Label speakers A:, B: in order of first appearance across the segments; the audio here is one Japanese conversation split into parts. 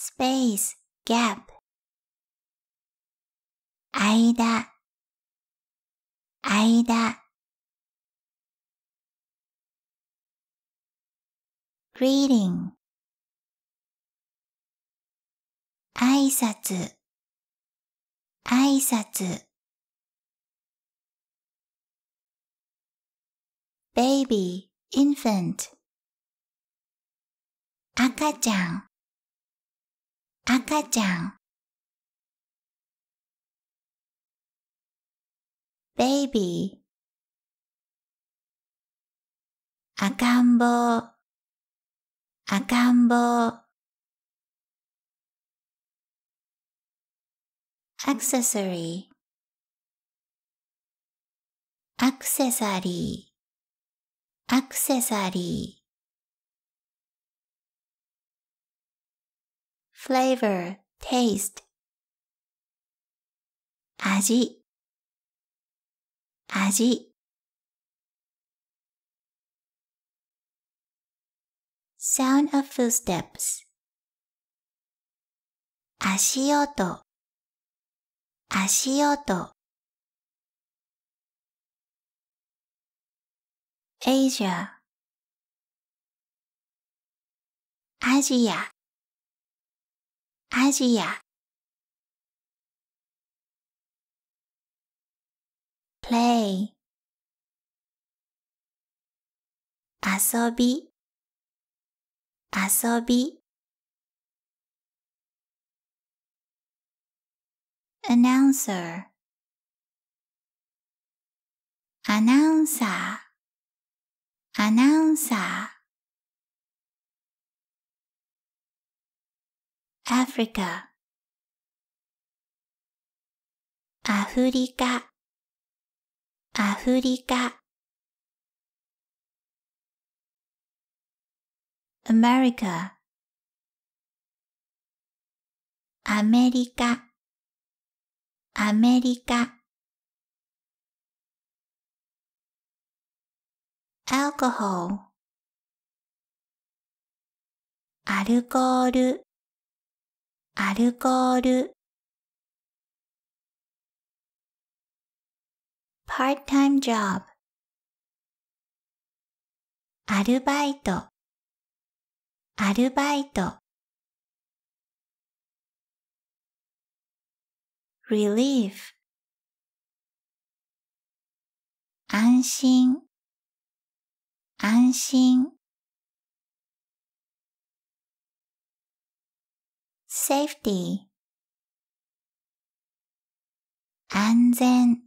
A: space, gap 間間 greeting 挨拶挨拶 baby, infant 赤ちゃん赤ちゃん baby 赤ん坊赤ん坊 accessory アクセサリーアクセサリー flavor, taste 味味 sound of footsteps 足音足音 Asia アジアアジア play 遊び遊び announcer アナウンサーアナウンサー Africa アフリカアフリカ America アメリカアメリカ alcohol アルコールアルコール part-time job アルバイトアルバイト relief 安心安心 safety 安全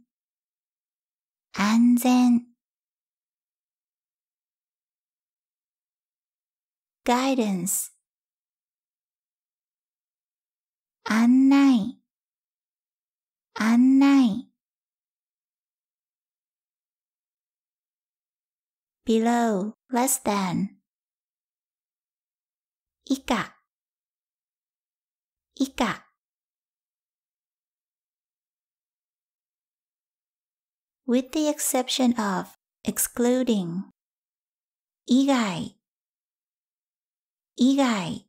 A: 安全 guidance 案内案内 below less than 以下以下。with the exception of excluding 以外以外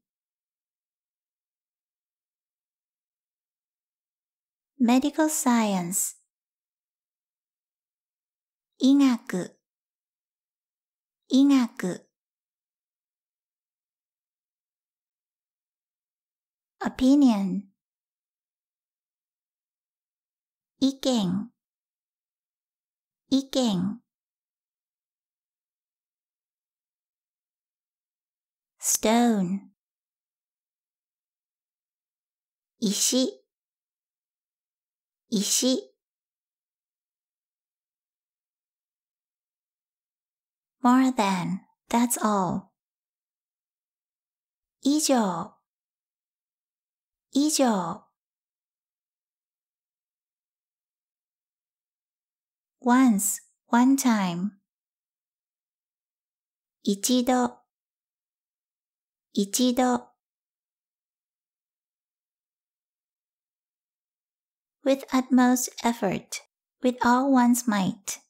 A: medical science 医学医学 opinion 意見意見 stone 石石 more than, that's all 以上以上 once, one time 一度一度 with utmost effort, with all one's might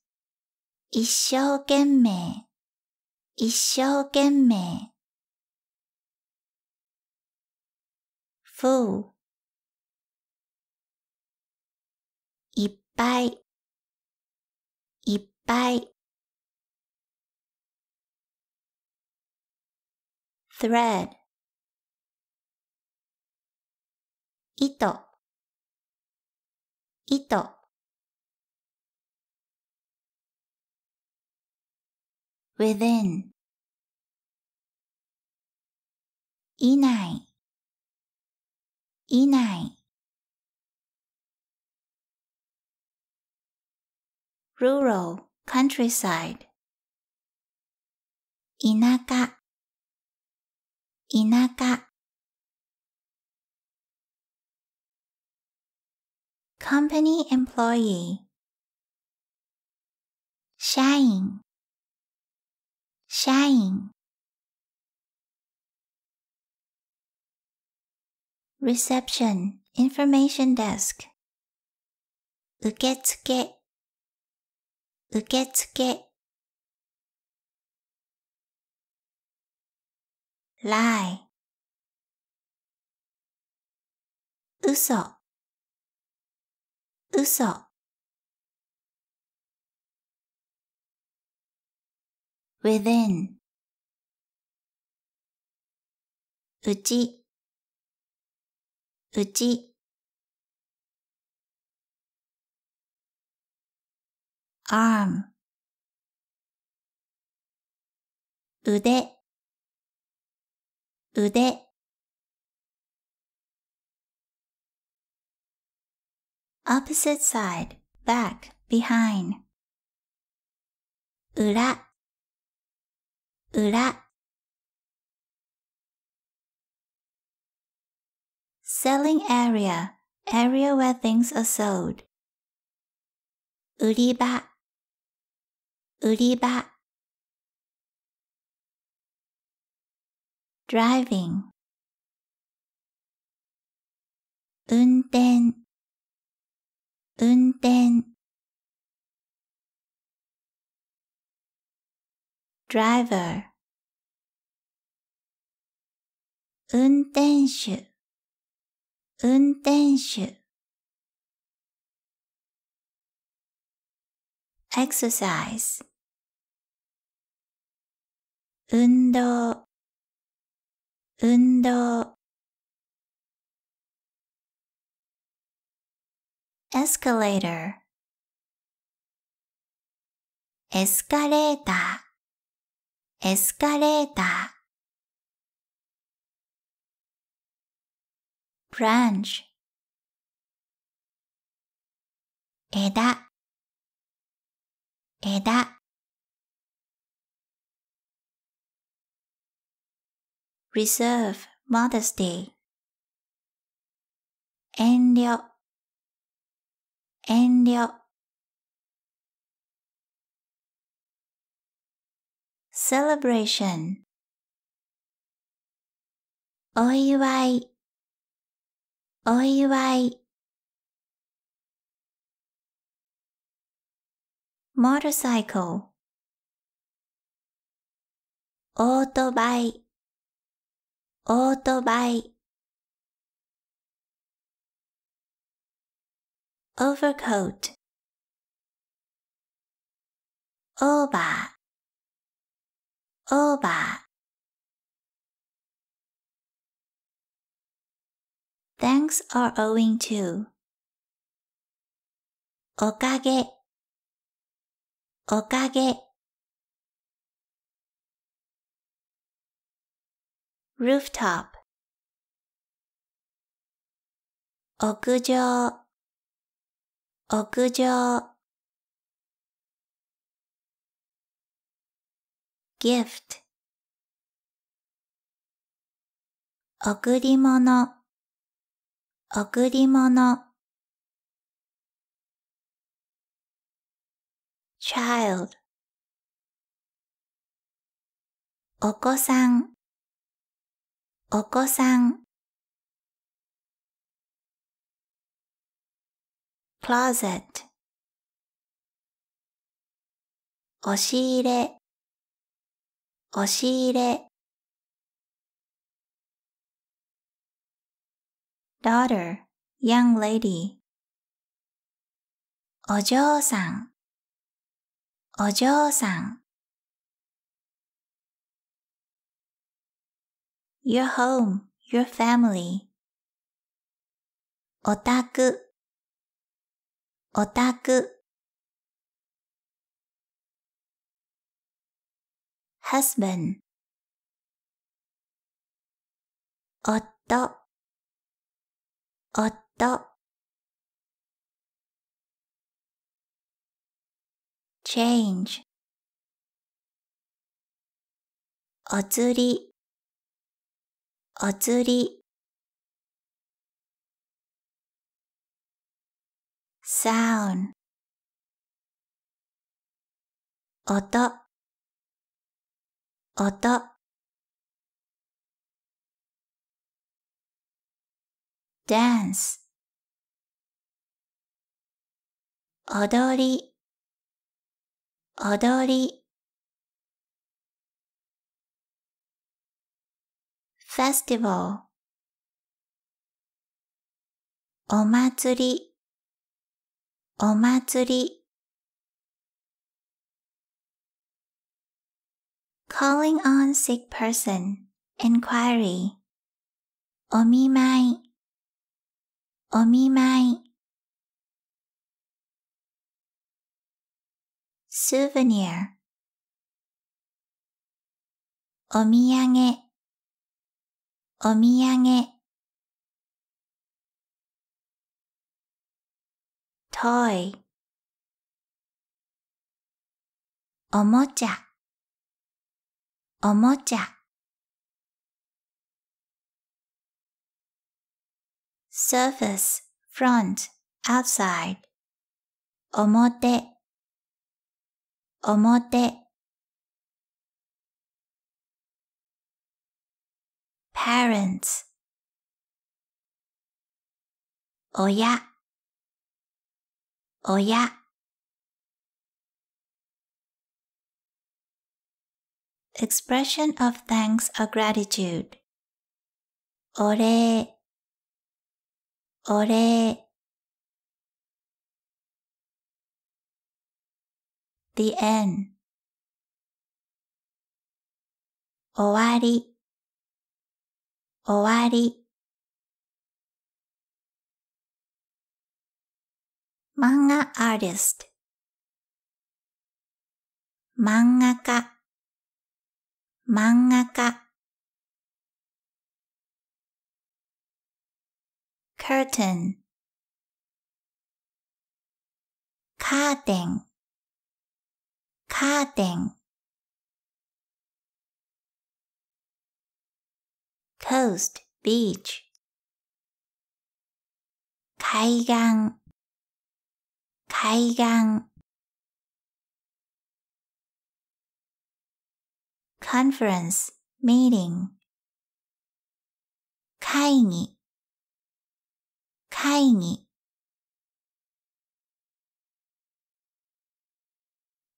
A: 一生懸命一生懸命 full いっぱいいっぱい thread 糸糸 within いないいな rural, countryside 田舎田舎 company employee 社員社員 reception, information desk. 受付、受付。lie Within. うちうち、arm 腕腕 opposite side, back, behind 裏裏 Selling area, area where things are sold. 売り場売り場 driving 運転運転 driver 運転手運転手 exercise 運動運動 escalator エスカレーターエスカレーター branch 枝枝 reserve modesty 遠慮遠慮 celebration お祝いお祝い。motorcycle オートバイ、オートバイ。overcoat オーバー、オーバー。Thanks are owing to おかげおかげ rooftop 屋上屋上 gift 贈り物贈り物 child お子さんお子さん closet 押し入れ押し入れ daughter, young lady. お嬢さん、お嬢さん。your home, your family. オタク、オタク。husband, 夫。音。change お釣りお釣り sound 音音 dance 踊り踊り festival お祭りお祭り calling on sick person inquiry お見舞いお見舞い souvenir お土産お土産 toy おもちゃおもちゃ surface, front, outside. Omote, omote. Parents, oya, oya. Expression of thanks or gratitude. お礼お礼 The end 終わり終わり漫画アーティスト漫画家漫画家 curtain, curtain, curtain, coast, beach, Conference meeting. 会議、会議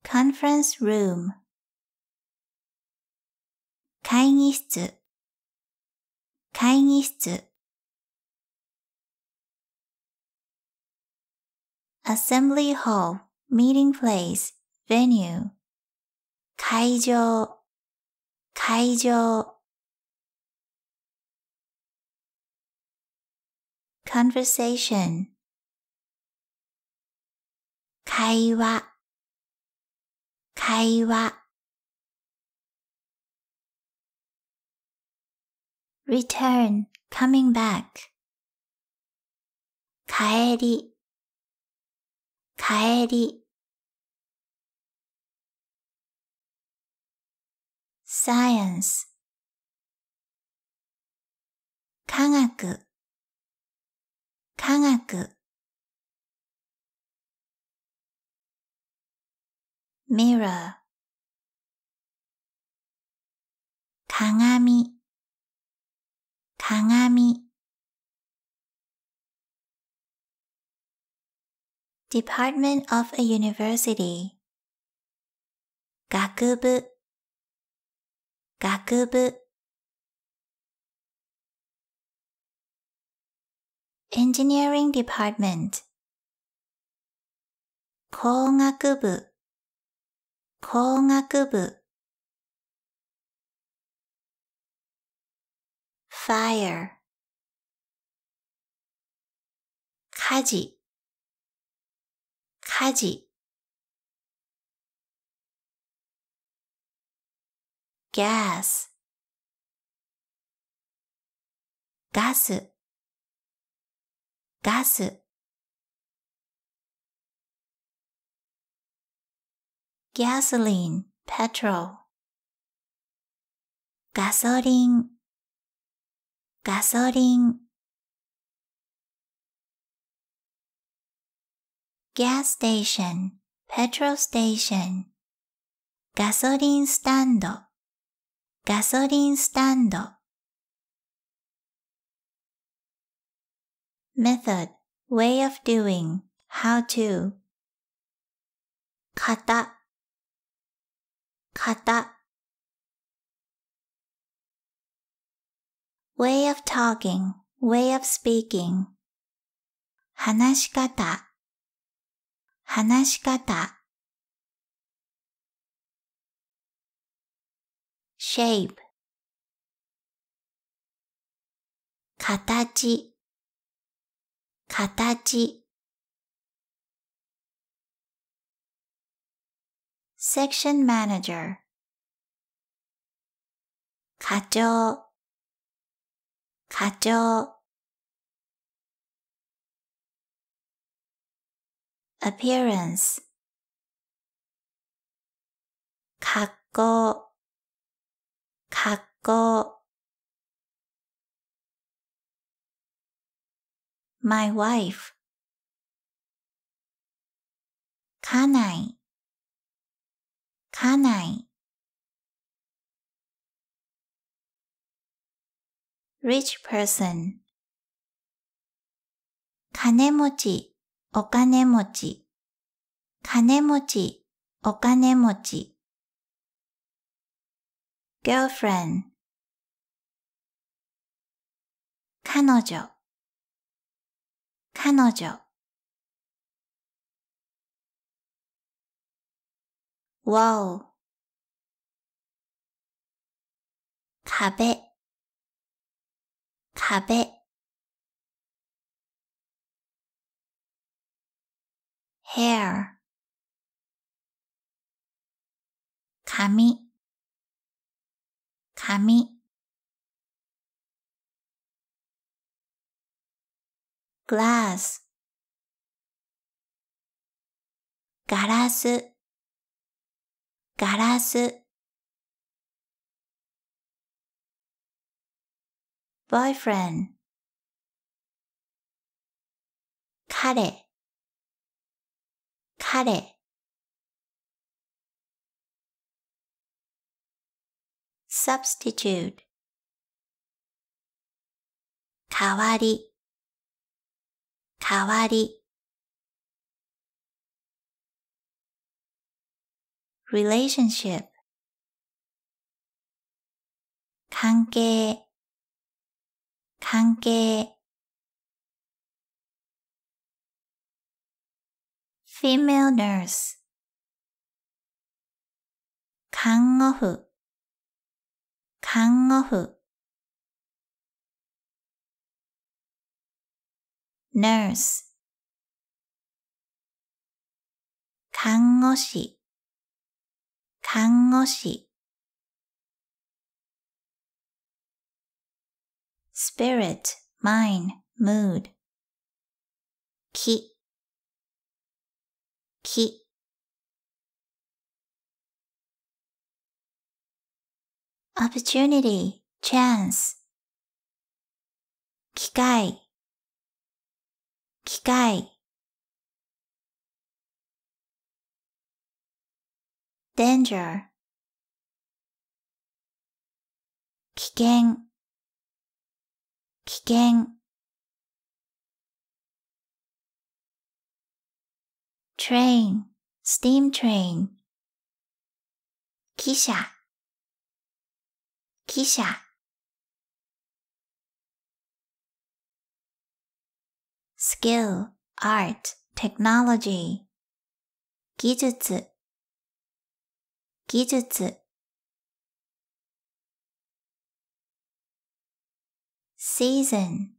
A: conference room 会議室会議室 assembly hall meeting place venue 会場会場 conversation 会話会話 return coming back 帰り帰り science 科学科学ミラー鏡鏡デパートメント of a university 学部学部 Engineering Department 工学部工学部 fire 火事火事 gas ガスガス。gasoline, petrol. ガソリン、ガソリン。gas station, petrol station. ガソリンスタンド、ガソリンスタンド。method, way of doing, how to. 型、型。way of talking, way of speaking. 話し方、話し方。shape 形、形 section manager 課長課長 appearance 格好格好 my wife 家内家内 rich person 金持ち、お金持ち、金持ち、お金持ち。girlfriend 彼女彼女 w o 壁壁ヘ a 髪髪 glass ガラスガラス boyfriend 彼彼 substitute 代わりたわり relationship 関係関係 female nurse 看護婦看護婦 nurse 看護師看護師 spirit, mind, mood 気気 opportunity, chance 機会機械 a ンジャー危険危険 train, steam train 汽車汽車 skill, art, technology 技術技術 season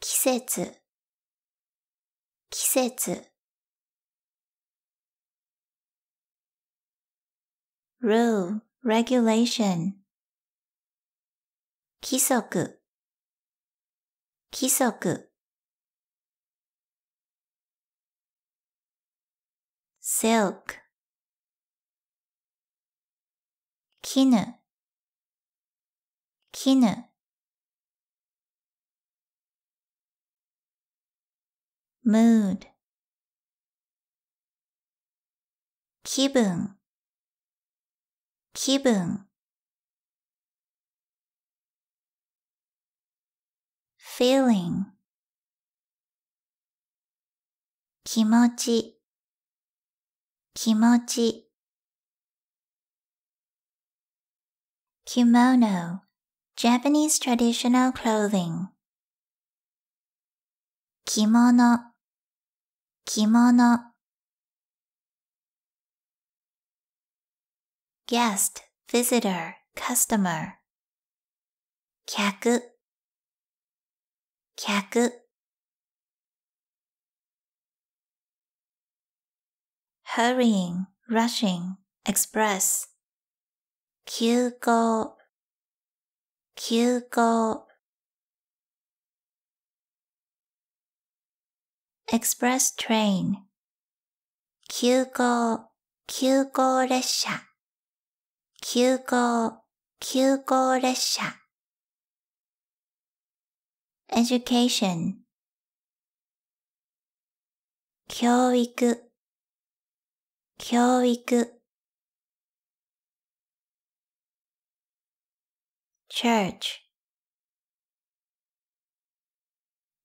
A: 季節季節 rule, regulation 規則規則 silk 絹絹 mood 気分気分 feeling 気持ち気持ち kimono Japanese traditional clothing 着物着物 guest, visitor, customer 客客 hurrying, rushing, express 急行急行 express train 急行急行列車急行急行列車 education 教育教育 church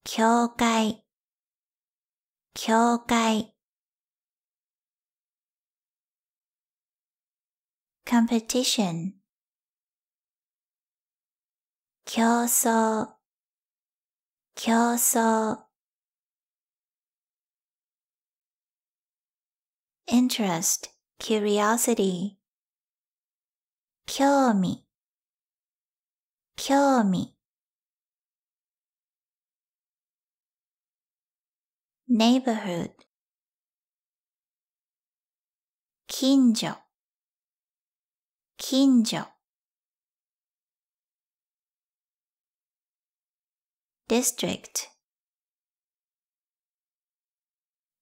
A: 教会教会 competition 競争競争 interest, curiosity 興味興味 neighborhood 近所近所 district.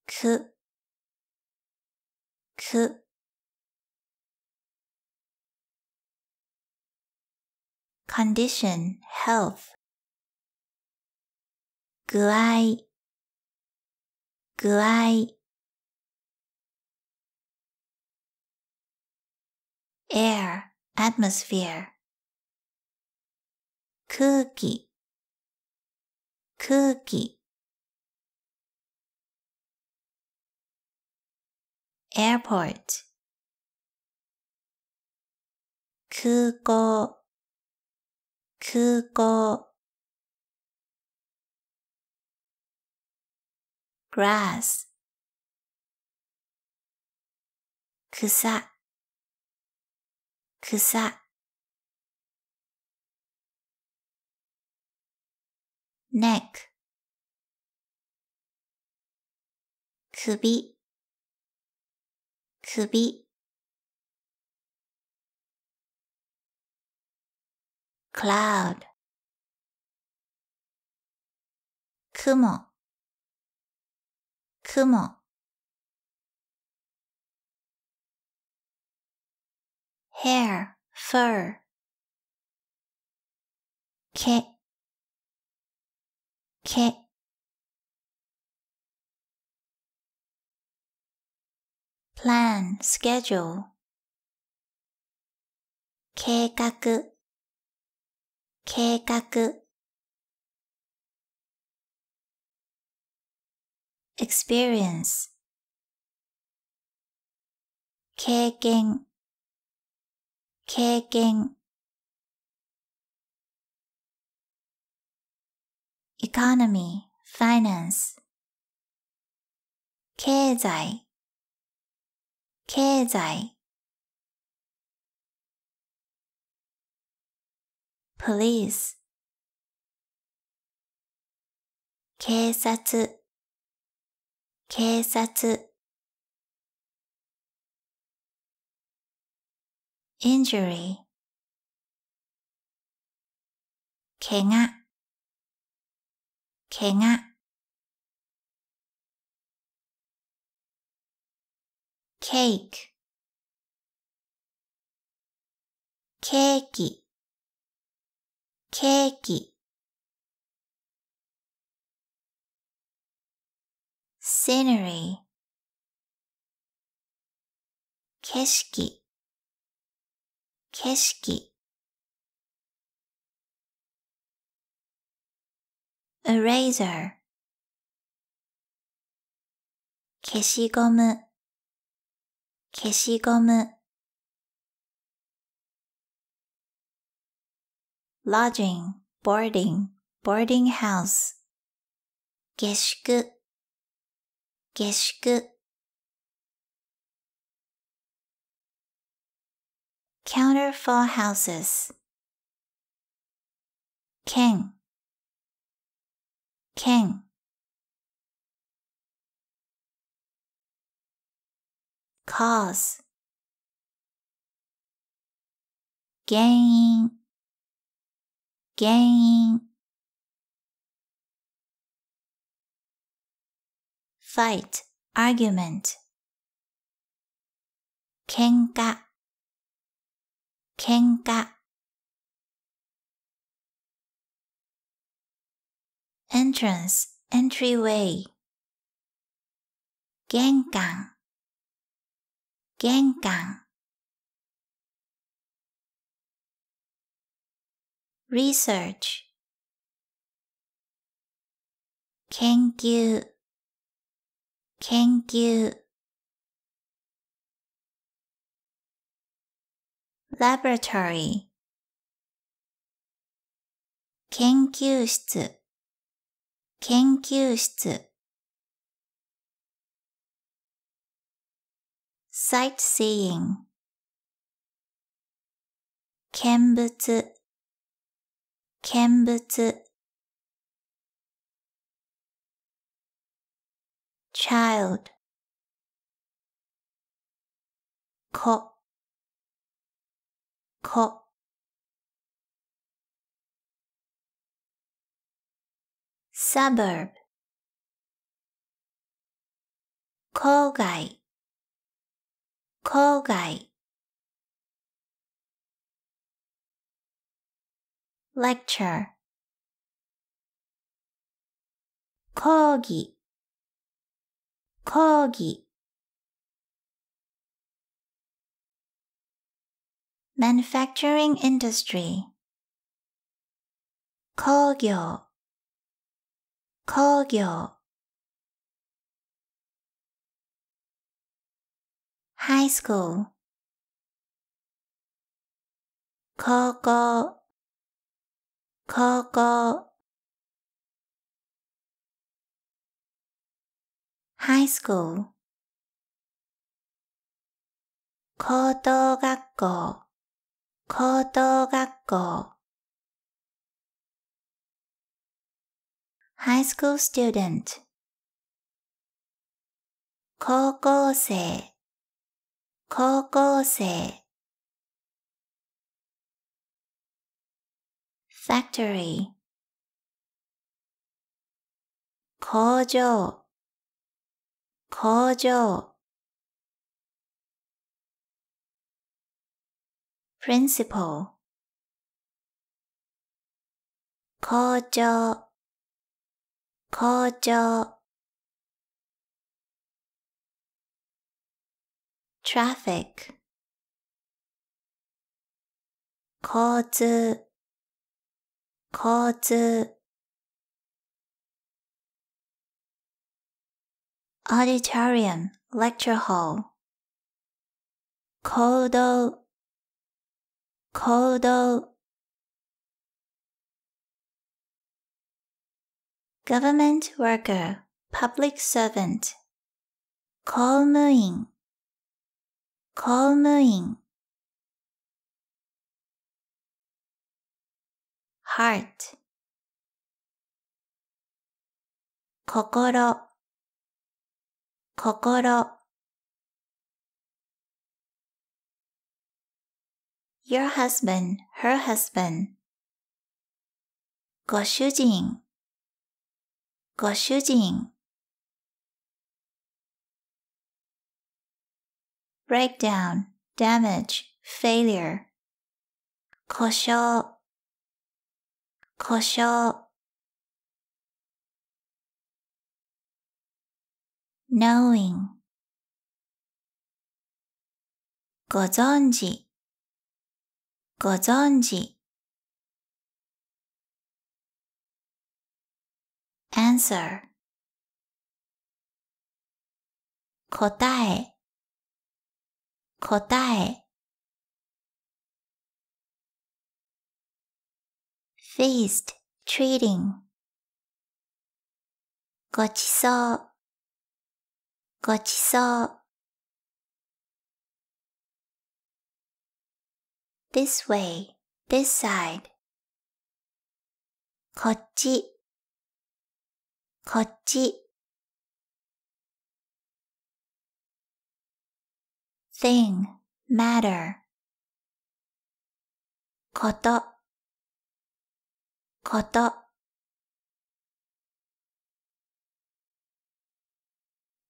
A: K, k. Condition, health. Air. atmosphere. 空気 Cookie. airport 空港空港 grass 草草 neck 首首 cloud 雲雲 hair fur 毛け、plan, schedule 計画、計画 experience 経験、経験 economy, finance 経済経済 police 警察警察 injury 怪我怪我、cake、ケーキ、ケーキ、scenery、景色、景色 eraser 消しゴム消しゴム lodging, boarding, boarding house 下宿下宿 counter for houses Ken. 剣カース。原因原因 fight, argument 喧嘩喧嘩 entrance, entryway. Genkan, genkan. Research, Laboratory. 研究室研究室 sightseeing 見物見物 child 子子 suburb 郊外郊外 lecture 講義講義 manufacturing industry 工業工業 high school 高校高校 high school 高等学校高等学校 high school student 高校生高校生 factory 工場工場 principal 校長工場 traffic 交通交通 auditorium lecture hall 行動行動 government worker, public servant. 公務員公務員 heart 心心 your husband, her husband ご主人ご主人 breakdown, damage, failure 故障故障 knowing ご存知ご存知 answer 答え答え feast treating ごちそうごちそう this way this side こっちこっち。thing, matter. こと、こと。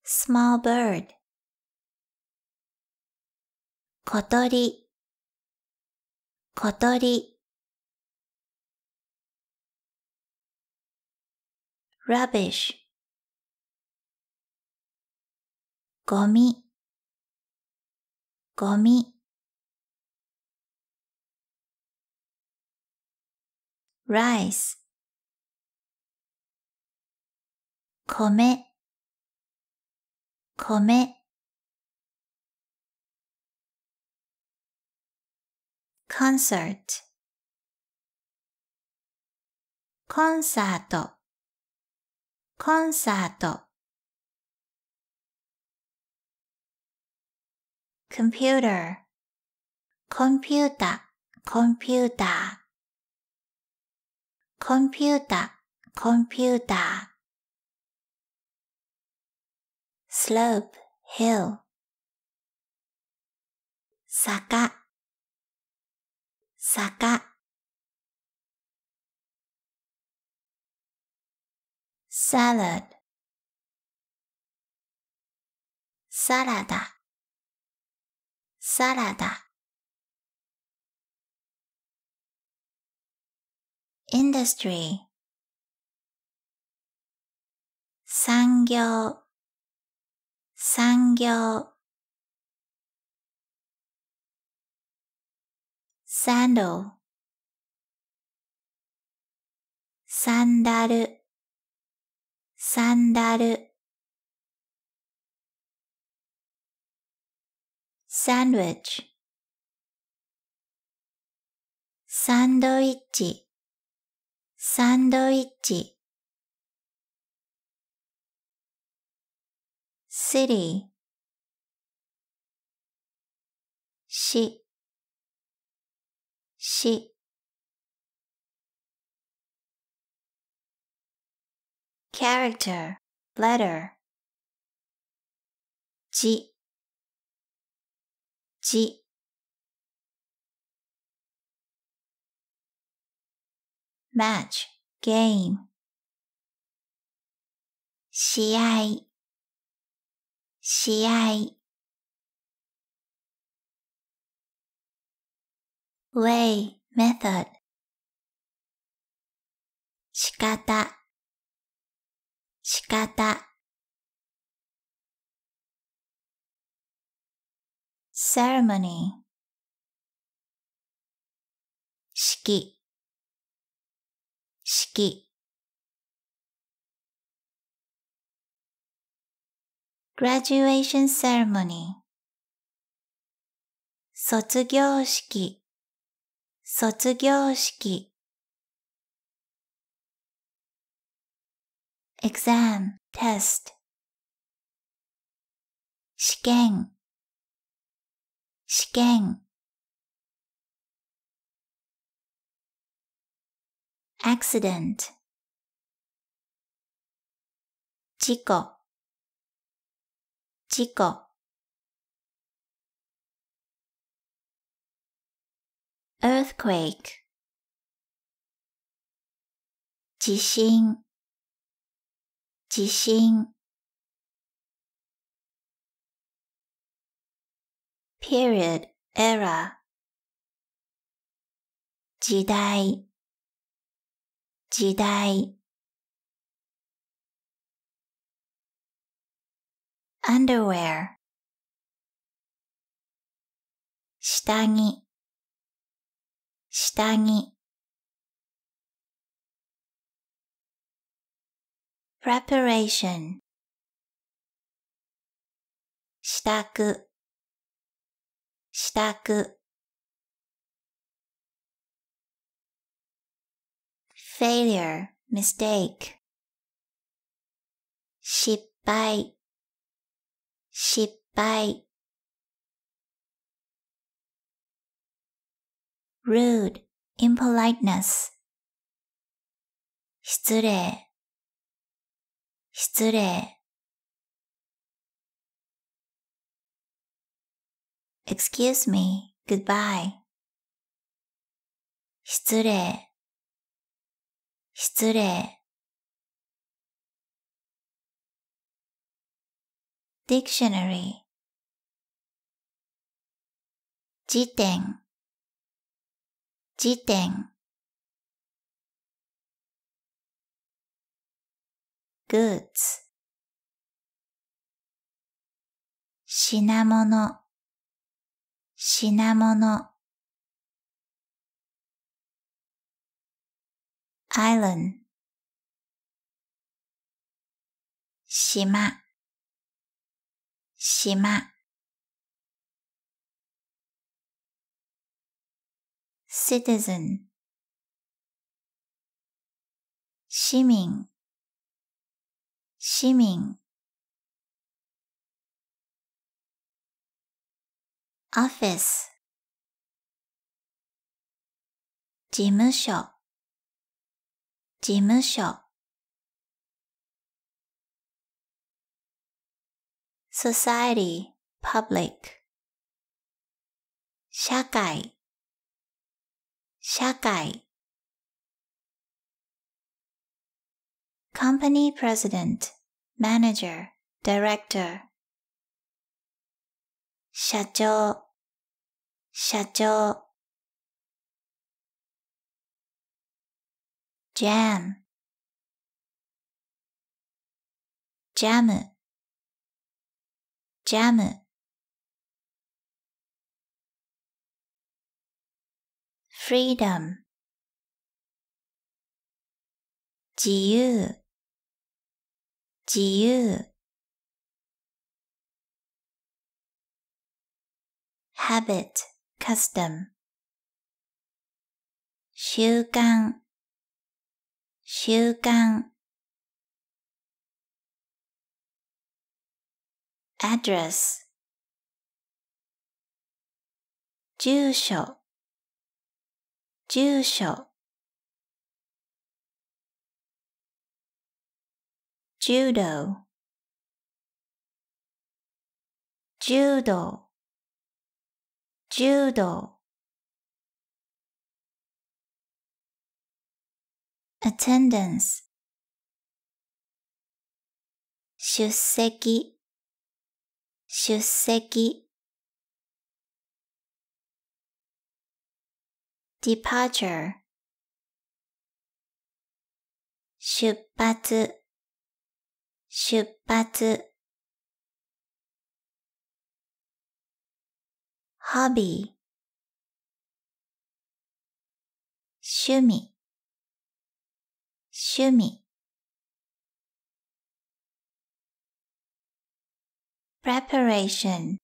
A: small bird. 小鳥、小鳥。rubbish ゴミゴミ rice 米米 concert コンサートコンサート computer コンピュータ、コンピュータコンピュータ、コンピュータ slope, hill 坂坂 salad サラダサラダ industry 産業産業 sandal サンダルサンダル、サンドイッチ、サンドイッチ、サンドイッチ、city, 市、character, letter. じ、じ。match, game. 試合、試合。way, method. 仕方、仕方 ceremony 式式 graduation ceremony 卒業式卒業式 exam, test 試験試験 accident 事故事故 earthquake 地震地震 period, era 時代時代 underwear 下着下着 preparation 支度支度 failure, mistake 失敗失敗 rude, impoliteness 失礼失礼 excuse me, goodbye 失礼失礼 dictionary 辞典辞典 goods 品物品物 island 島島 citizen 市民市民 office 事務所事務所 society public 社会社会 Company President, Manager, Director 社長、社長 Jam, Jam, Jam Freedom 自由自由 habit, custom 習慣習慣 address 住所住所 judo, judo, judo. attendance 出席出席 departure 出発出発ホビー趣味趣味 preparation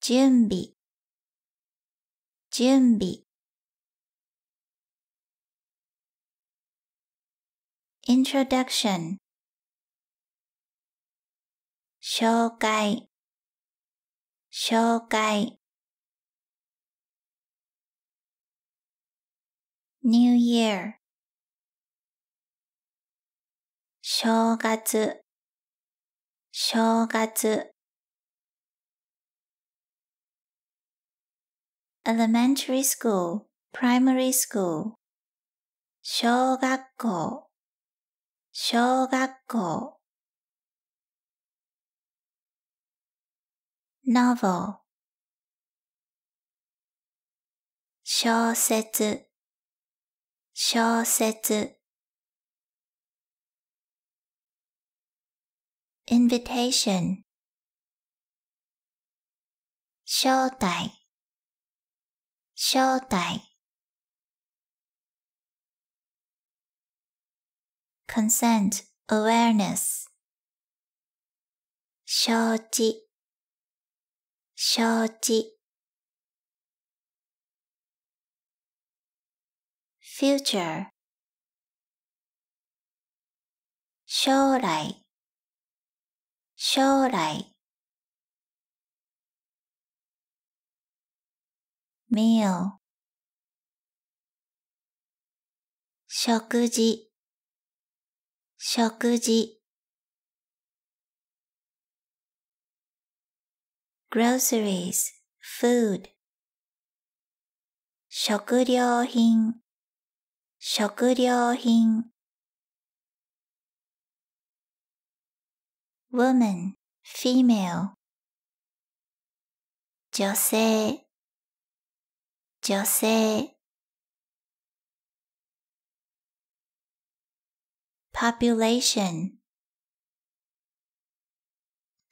A: 準備準備 Introduction 紹介紹介 New Year 正月正月 Elementary School Primary School 小学校小学校 novel 小説小説 invitation 招待招待 consent, awareness 承知承知 future 将来将来 meal 食事食事 groceries, food 食料品食料品 woman, female 女性女性 population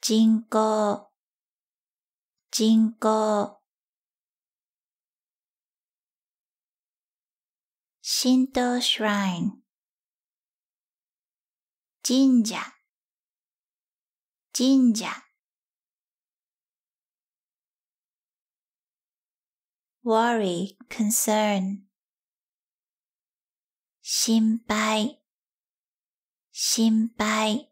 A: 人口人口神道シュライン神社神社 worry, concern 心配心配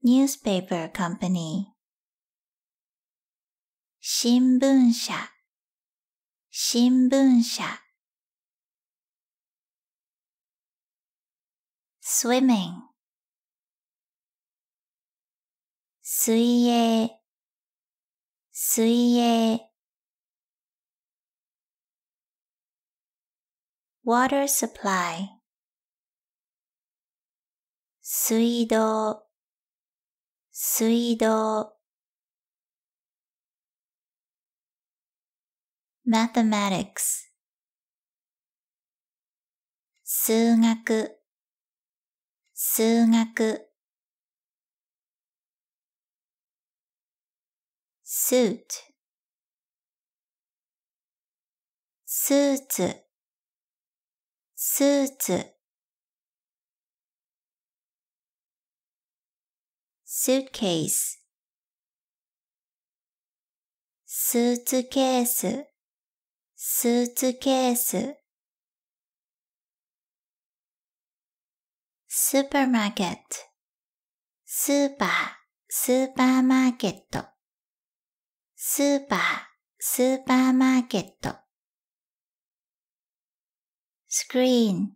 A: newspaper company 新聞社新聞社 swimming 水泳水泳 water supply 水道水道 mathematics 数学数学 suit スーツスーツ suitcase スーツケーススーツケース s u p e r m a r e スーパースーパーマーケットスーパースーパーマーケット screen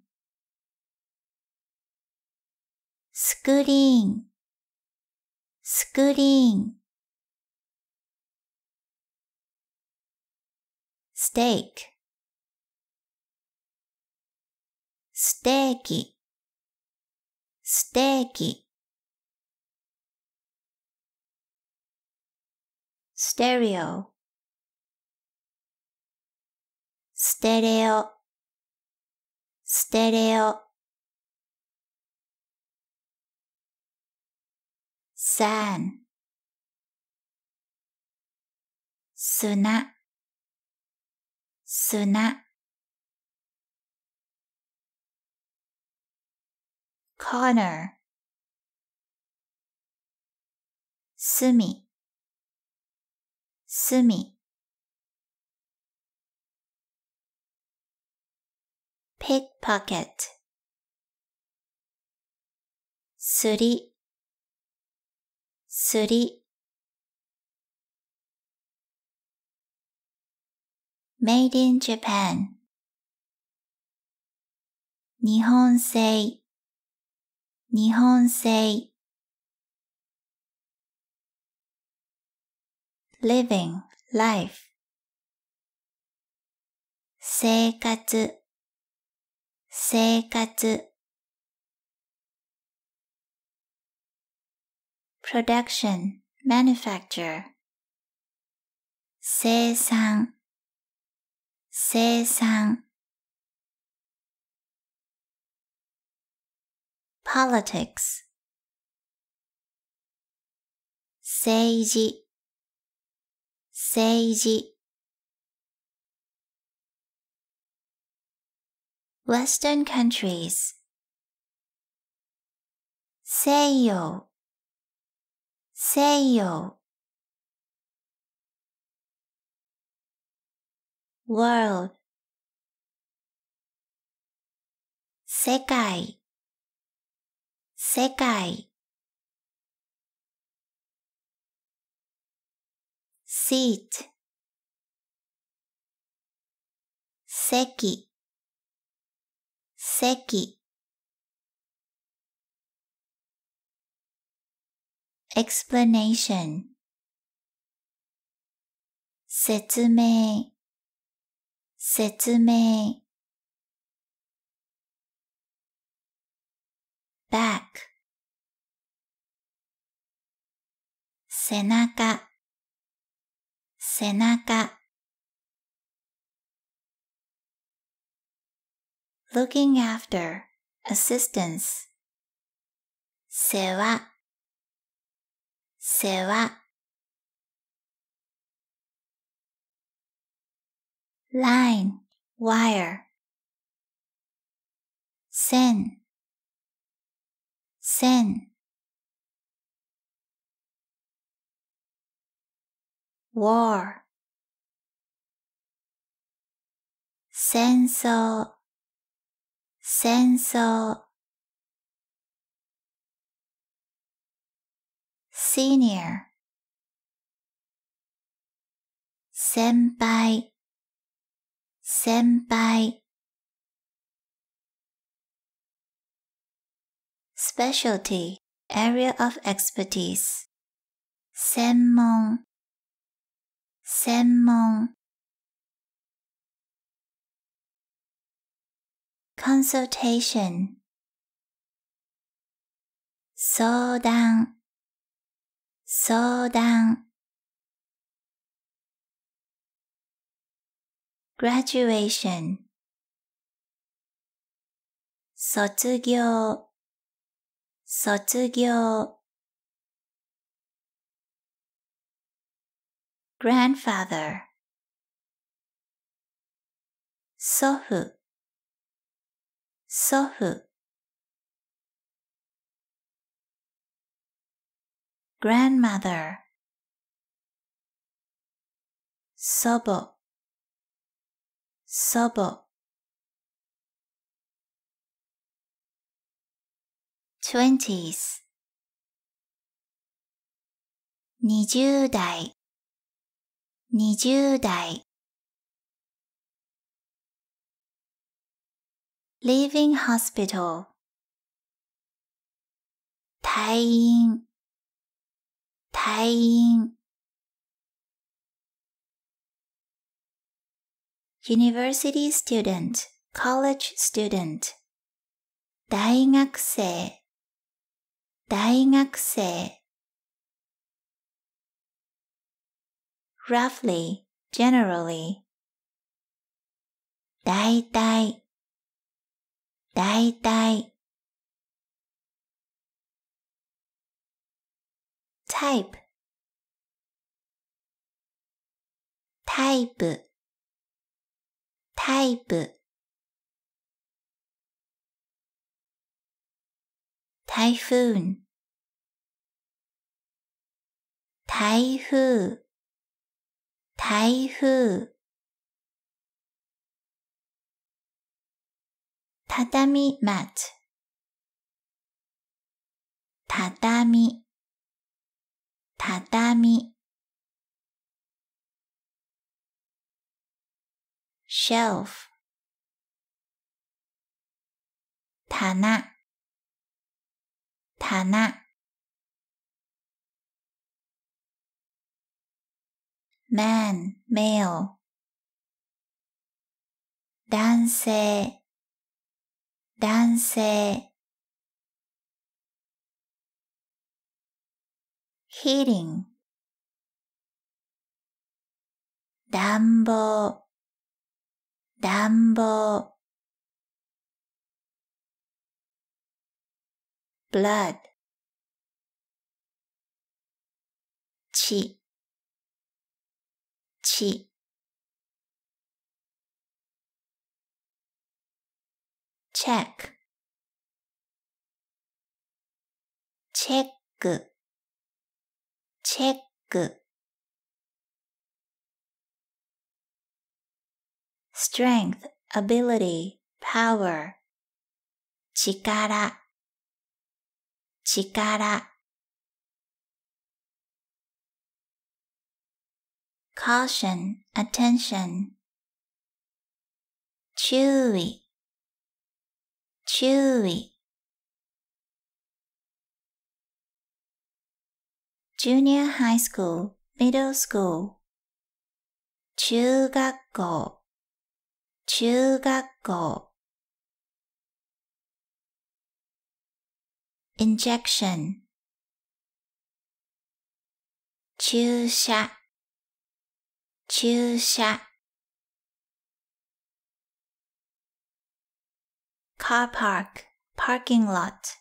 A: screen screen steak steaky steaky stereo stereo ステレオサ山砂砂コーナー隅隅 pickpocket すりすり made in Japan 日本製日本製 living, life 生活生活 production, manufacture 生産生産 politics 政治政治 Western countries. Seiyo, Seiyo. World. Sekai, Sekai. Seat. Seki. 席 explanation 説明説明 back 背中背中 looking after, assistance. 世話世話 line, wire. 線線 war 戦争戦争 senior 先輩先輩 specialty area of expertise 専門専門 consultation 相談相談 graduation 卒業卒業 grandfather 祖父祖父 grandmother 祖母祖母 twenties 二十代二十代 Leaving hospital. 退院退院 University student, college student. 大学生大学生 Roughly, generally. 大体だいたい type タイプタイプ台風台風台風畳マット畳畳 shelf 棚棚 man male 男性男性 heating 暖房暖房 blood 血血 check, check, check. strength, ability, power 力力 caution, attention 注意注意。junior high school, middle school. 中学校、中学校。injection 注射、注射。car park, parking lot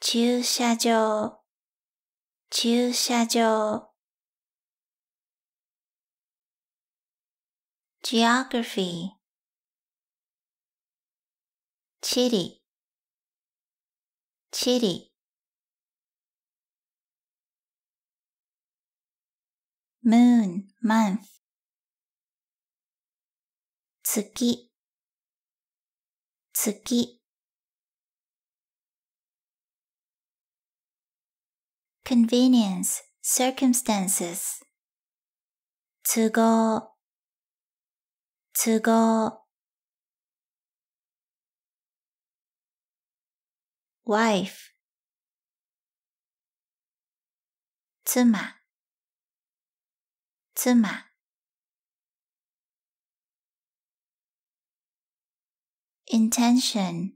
A: 駐車場、駐車場 geography 地理、地理 moon, month 月好き convenience, circumstances 都合都合 wife 妻妻 intention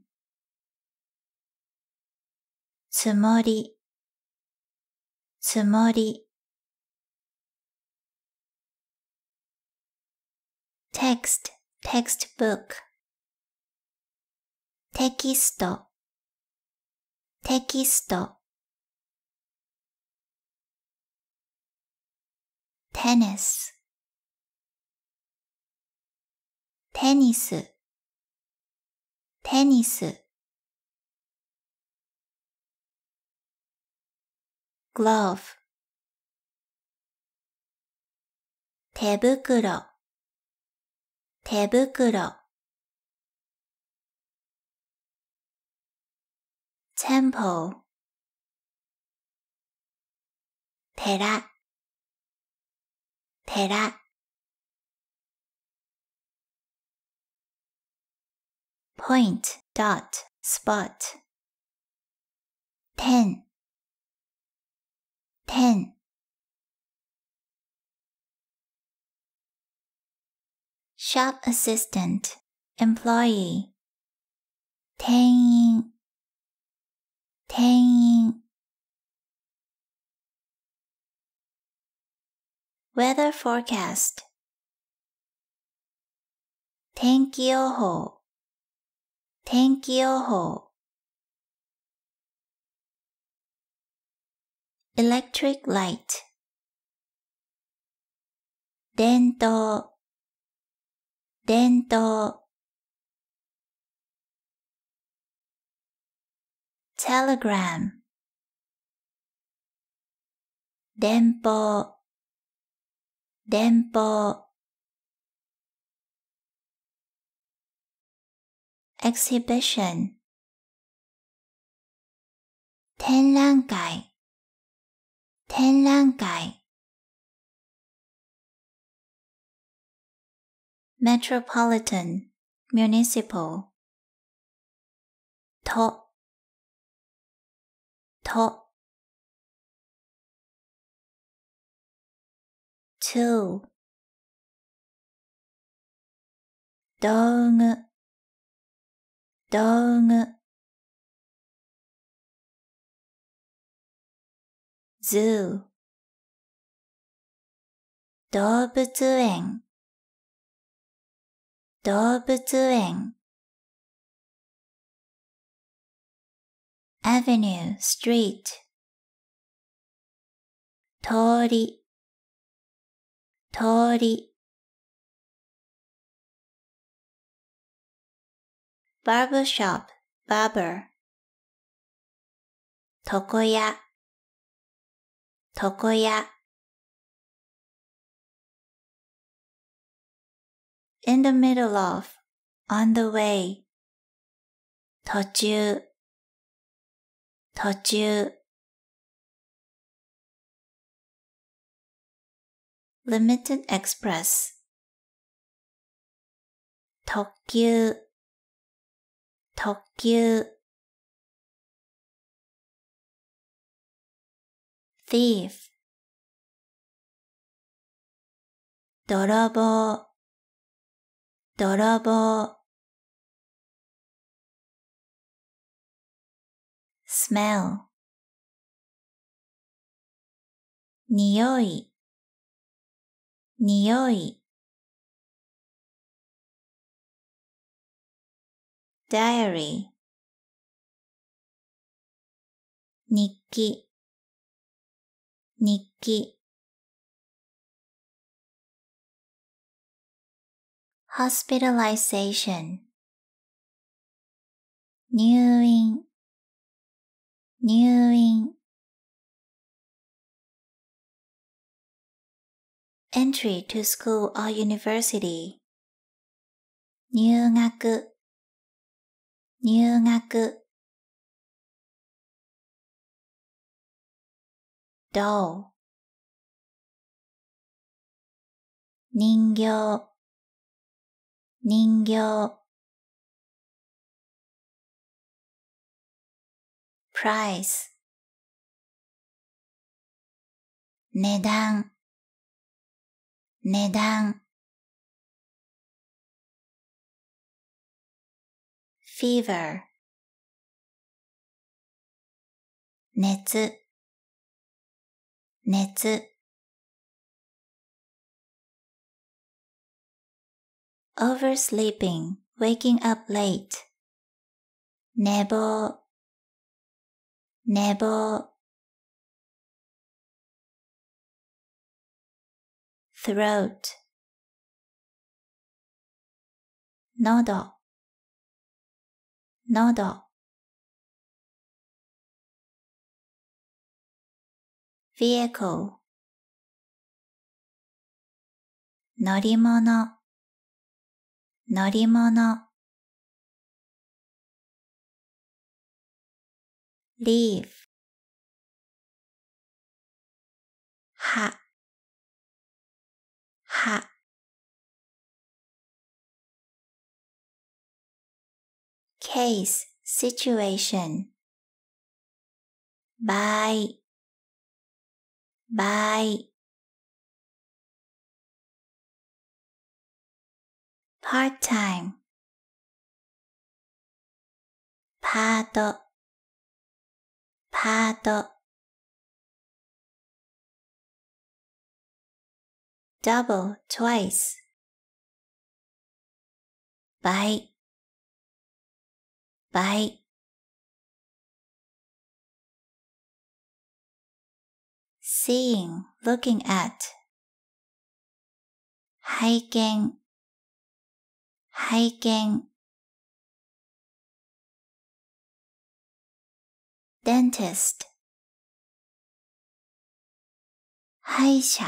A: つもりつもり text textbook テキストテキスト tennis テニステニス glove 手袋手袋 temple 寺寺 point, dot, spot. 10 10 shop assistant, employee, ten ten weather forecast, 天気予報天気予報 electric light 電灯電灯 telegram 電報電報
B: exhibition 展覧会展覧会 metropolitan municipal To. tool 道具道具 zoo 動物園動物園 avenue street 通り通り barber shop, barber. Tokoya, tokoya. In the middle of, on the way. Limited express 特急特急 thief 泥棒泥棒 smell 匂い匂い diary 日記日記 hospitalization 入院入院 entry to school or university 入学入学う人形人形 price 値段値段 fever 熱熱 oversleeping, waking up late 寝坊寝坊 throat 喉喉 vehicle 乗り物乗り物 leave はは Case, situation. Bye. Bye. Part time. Part, part. double twice. Bye. ぱい。seeing, looking at 拝見、拝見 dentist 歯医者、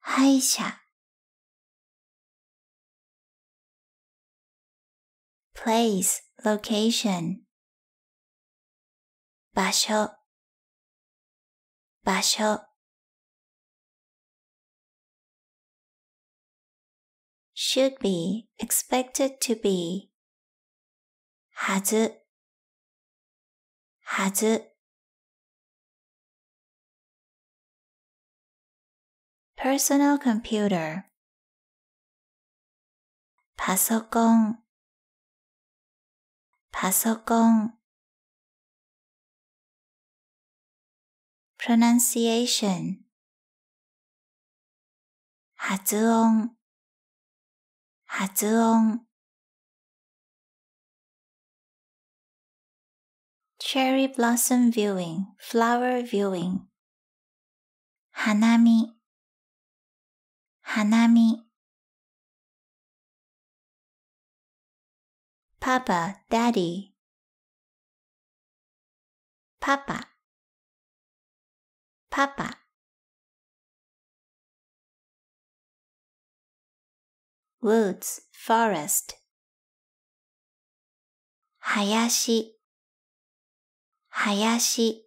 B: 歯医者 place, location. Basho. should be, expected to be. はずはず personal computer パソコンパソコン pronunciation cherry blossom viewing flower viewing 花見花見 Papa, Daddy. Papa. Papa. Woods, forest. Hayashi. Hayashi.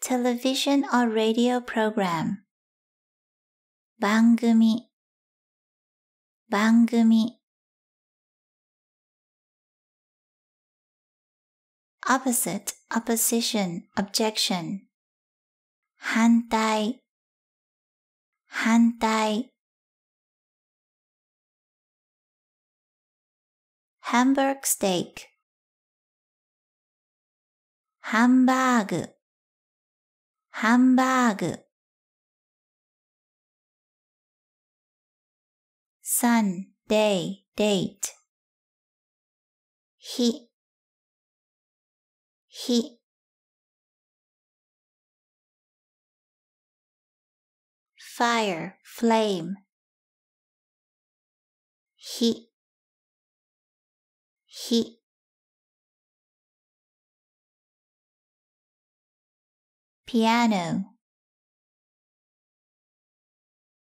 B: television or radio program 番組番組 opposite, opposition, objection 反対反対 hamburg steak ハンバーグハンバーグ sun, day, date. He, he. Fire, flame. He, he. Piano,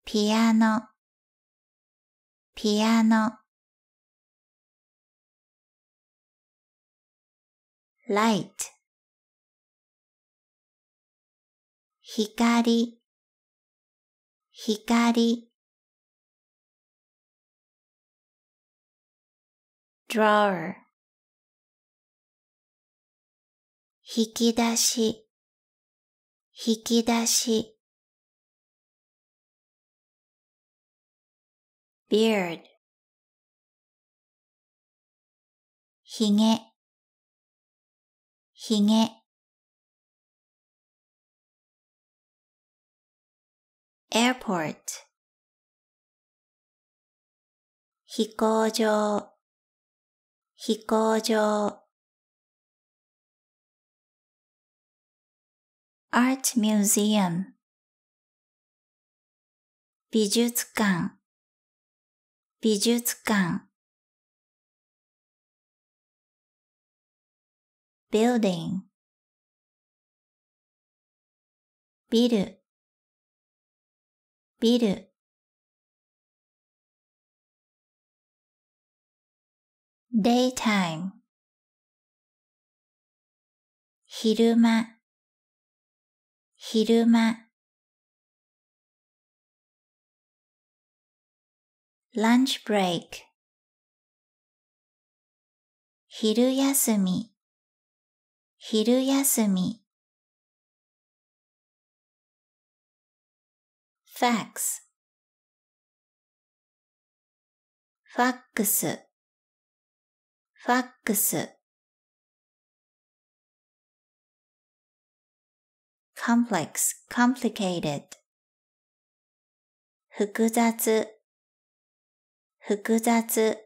B: piano ピアノライト光光 drawer 引き出し引き出し beard ひげひげ airport 飛行場飛行場 art museum 美術館美術館 building ビルビル daytime 昼間、昼間。lunch break 昼休み昼休み fax ファックスファックス complex, complicated 複雑複雑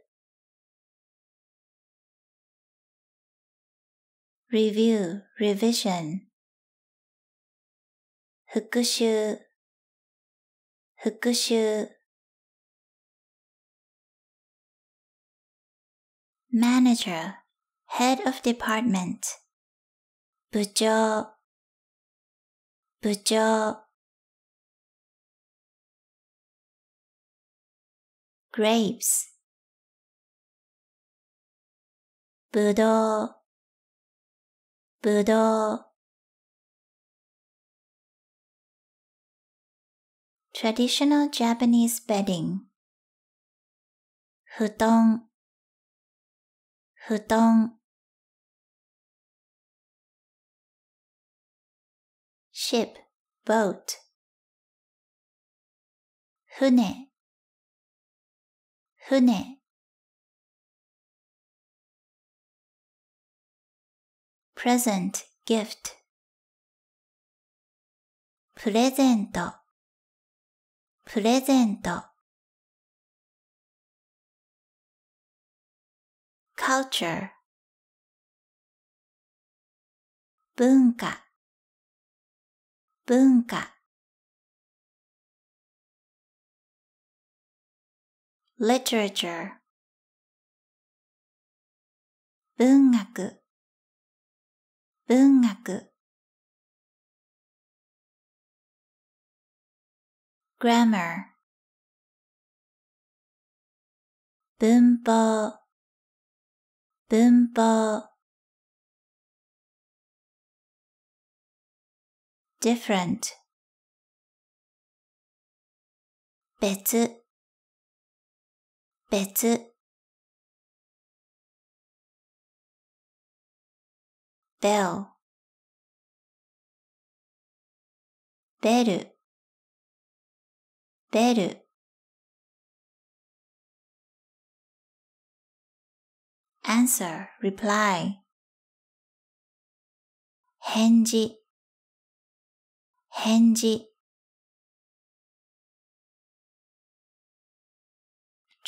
B: review, revision 復習復習 manager, head of department 部長部長 grapes. Traditional Japanese bedding Ship. boat. Hune. 船 present gift プレゼントプレゼント culture 文化文化 literature 文学文学 grammar 文法文法 different 別別 bell, ベルベル answer reply 返事返事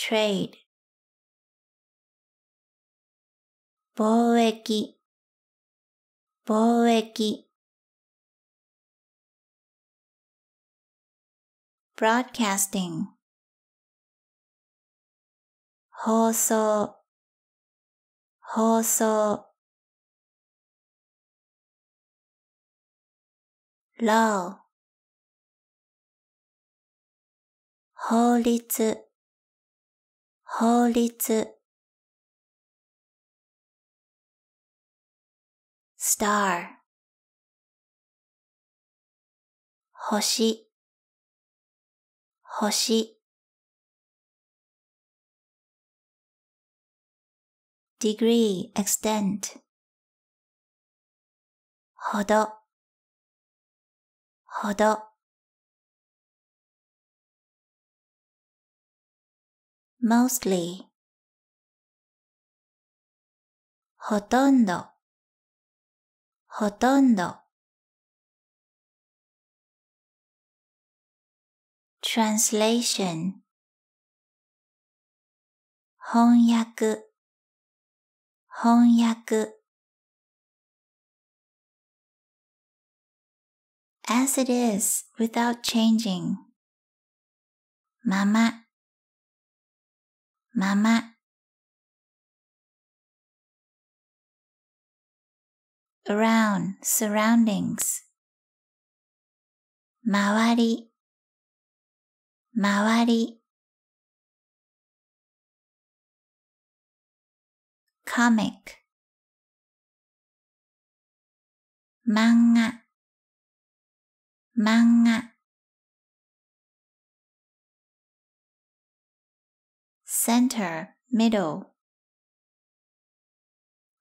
B: trade 貿易貿易 broadcasting 放送放送 law 法律法律 star 星星 degree, extent ほどほど mostly ほとんどほとんど translation 翻訳翻訳 as it is without changing まままま。around, surroundings. 周り、周り。comic 漫画、漫画。center, middle.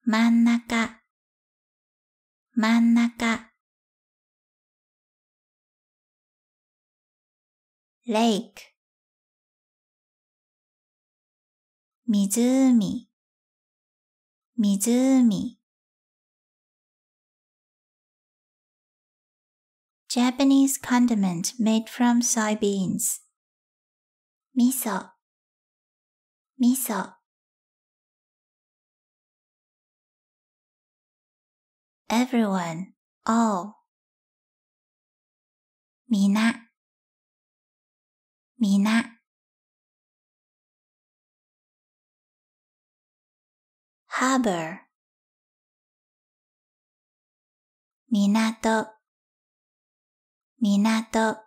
B: lake, 真ん中、真ん中。lake Japanese condiment made from soybeans. Miso 味噌 e v e r y o n e all みな、みな。harbor 港、港。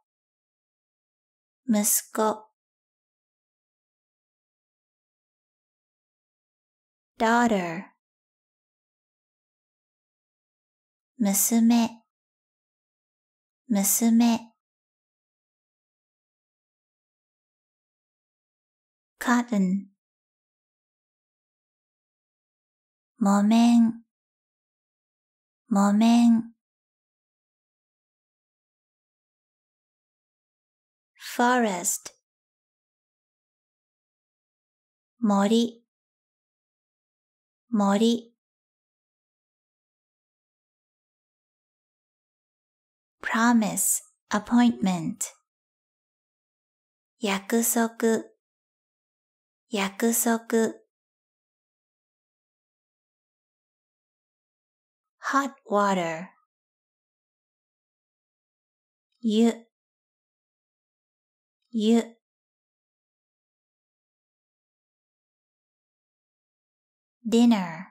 B: 息子 daughter 娘娘 cotton 木綿木綿 forest 森森 promise appointment 約束約束 hot water 湯ゆ、dinner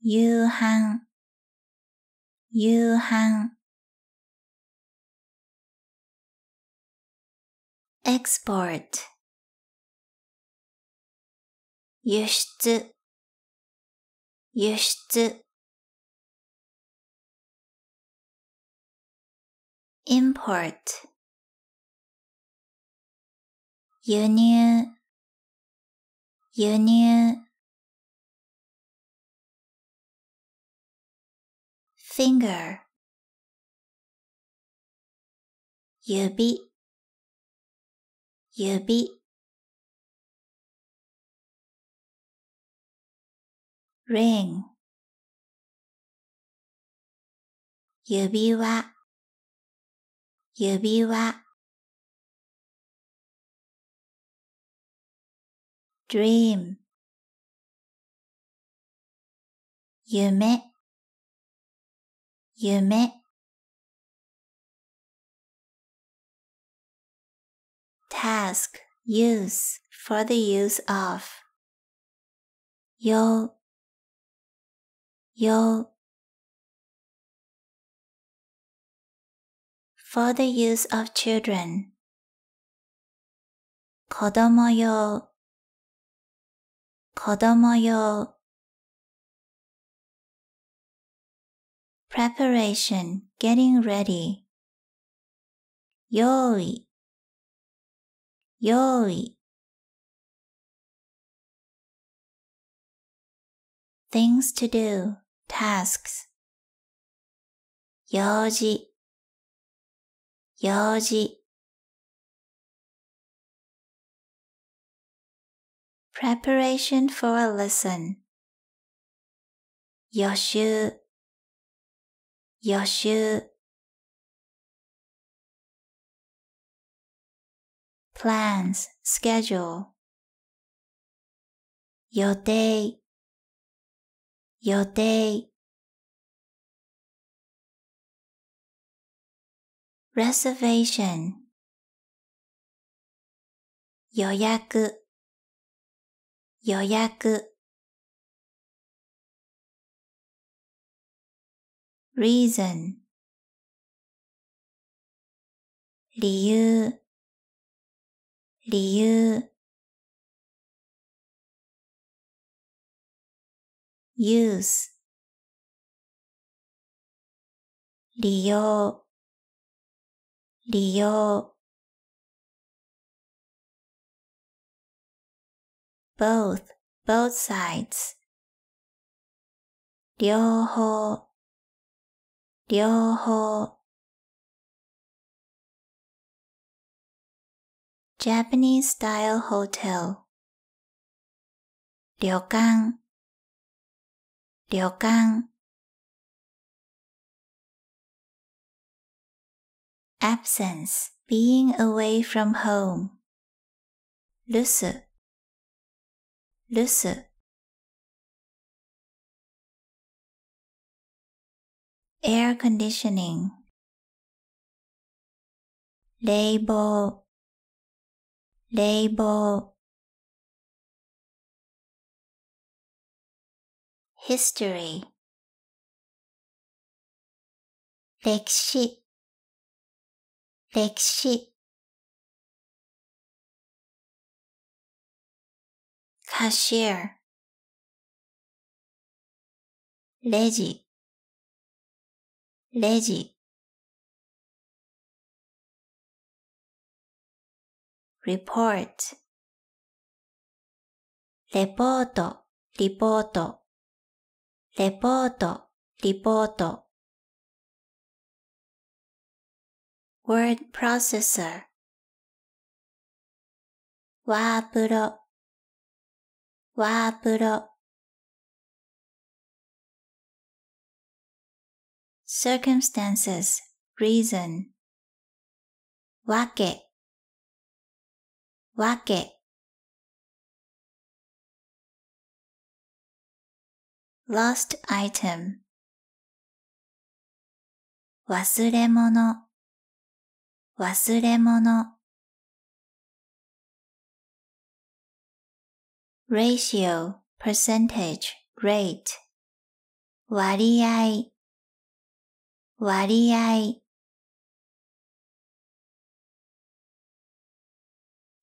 B: 夕飯夕飯 export 輸出輸出 import 輸入輸入 finger 指指 ring 指輪指輪 dream 夢夢 task use for the use of よよ for the use of children. 子供用子供用 Preparation, getting ready. 用意用意 Things to do, tasks. 用事用事 preparation for a lesson 予習予習 plans schedule 予定予定 reservation 予約予約 reason 理由理由 use 利用利用 both both sides 両方両方 Japanese style hotel 旅館旅館 absence, being away from home. Listen, listen. Air conditioning. Label, label. History. 歴史歴史カシエルレジレジ report レポート、リポート、レポート、リポート。word processor ワープロワープロ circumstances, reason わけわけ lost item 忘れ物忘れ物 ratio, percentage, rate 割合割合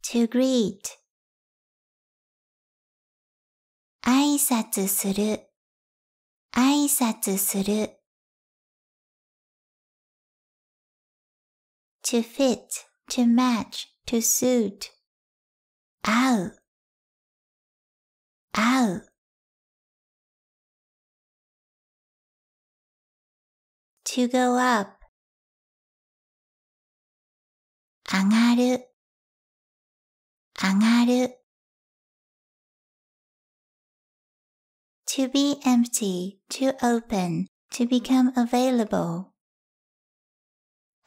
B: to greet 挨拶する挨拶する to fit, to match, to suit. Ow. Ow. To go up. To be empty, to open, to become available.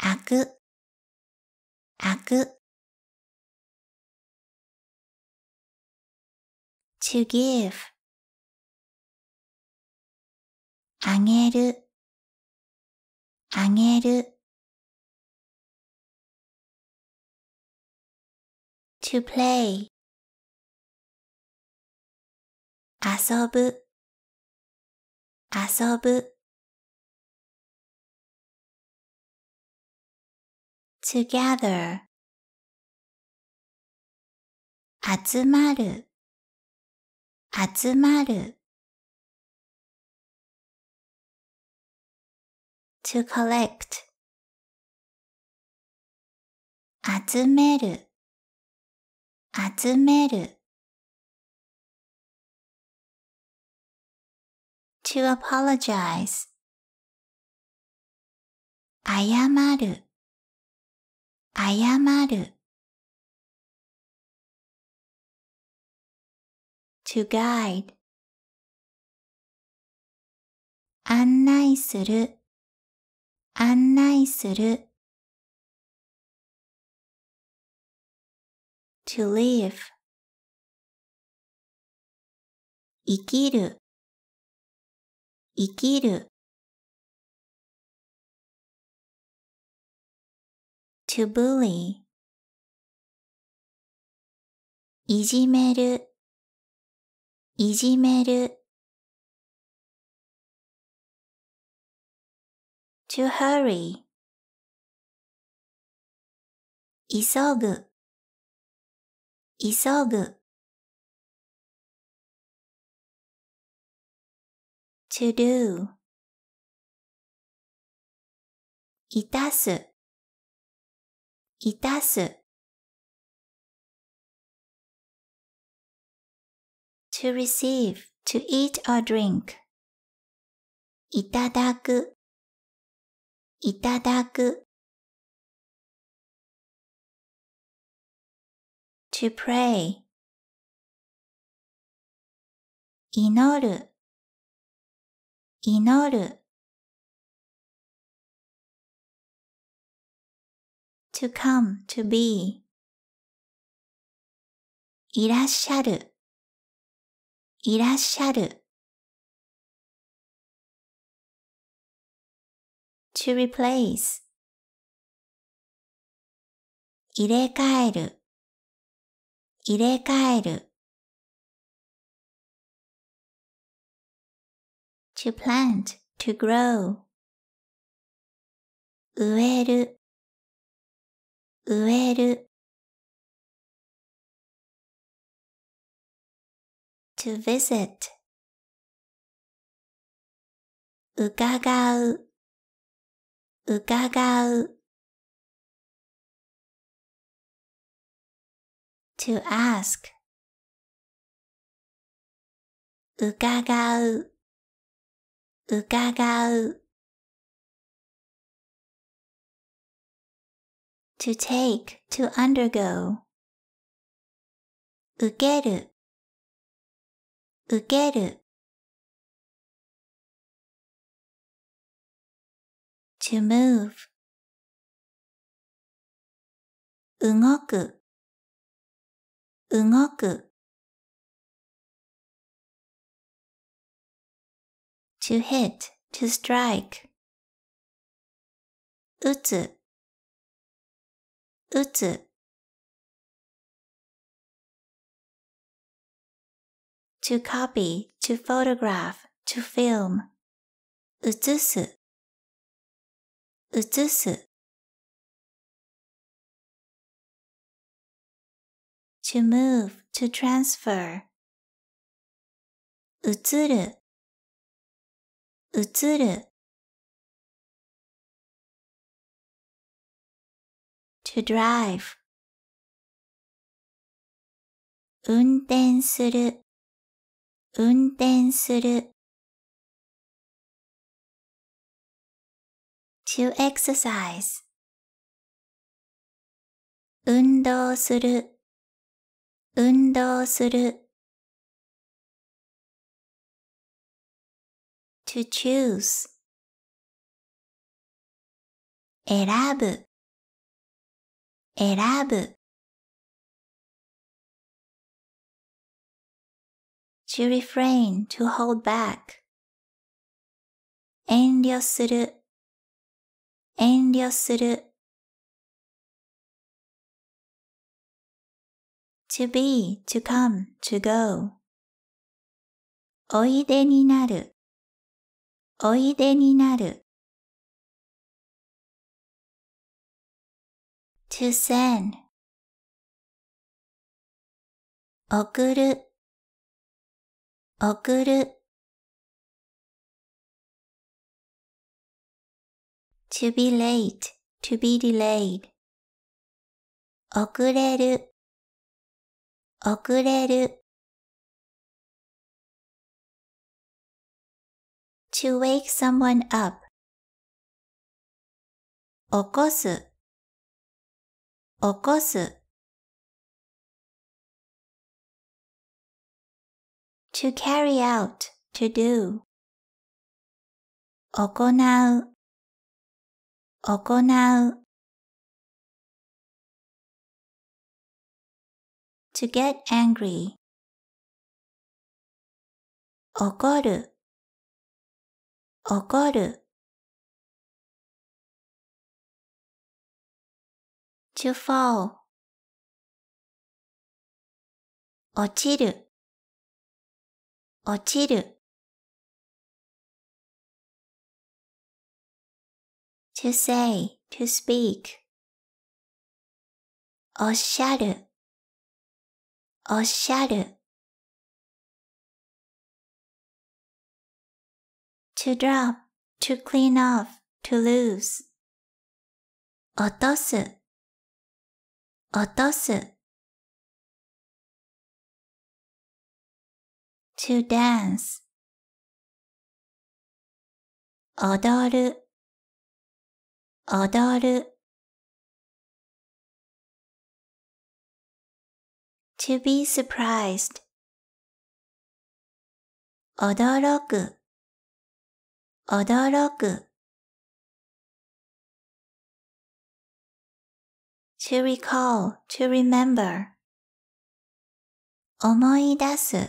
B: 開く、開く。to give あげる、あげる。to play 遊ぶ、遊ぶ。together 集まる集まる to collect 集める集める to apologize 謝る謝る to guide 案内する案内する to live 生きる生きる to bully いじめるいじめる to hurry 急ぐ急ぐ to do いたすいたす。to receive, to eat or drink. いただく、いただく。to pray. 祈る、祈る。to come, to be いらっしゃるいらっしゃる to replace 入れ替える入れ替える to plant, to grow 植える植える to visit 伺う伺う to ask 伺う伺う to take, to undergo. 受ける受ける to move 動く動く to hit, to strike 打つ打つ to copy, to photograph, to film 写す写す to move, to transfer 移る移る to drive 運転する運転する to exercise 運動する運動する to choose 選ぶ選ぶ to refrain, to hold back 遠慮する遠慮する to be, to come, to go おいでになるおいでになる to send 送る送る to be late, to be delayed 遅れる遅れる to wake someone up 起こす起こす to carry out, to do 行う行う to get angry 怒る怒る to fall 落ちる落ちる to say, to speak おっしゃるおっしゃる to drop, to clean off, to lose 落とす落とす to dance 踊る踊る to be surprised 驚く驚く to recall, to remember. To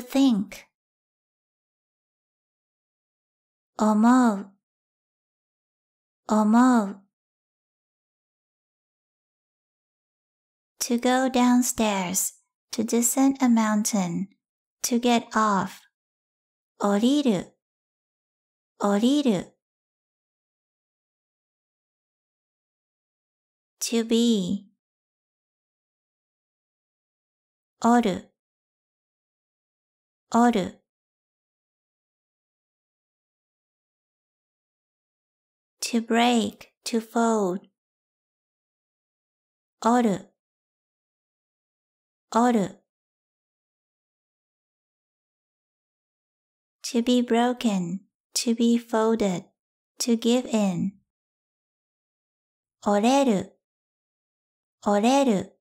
B: think.
A: To go downstairs, to descend a mountain, to get off. 降りる
B: 降りる to be あるある to break, to fold あるある to be broken to be folded, to give in. 折れる、折れる。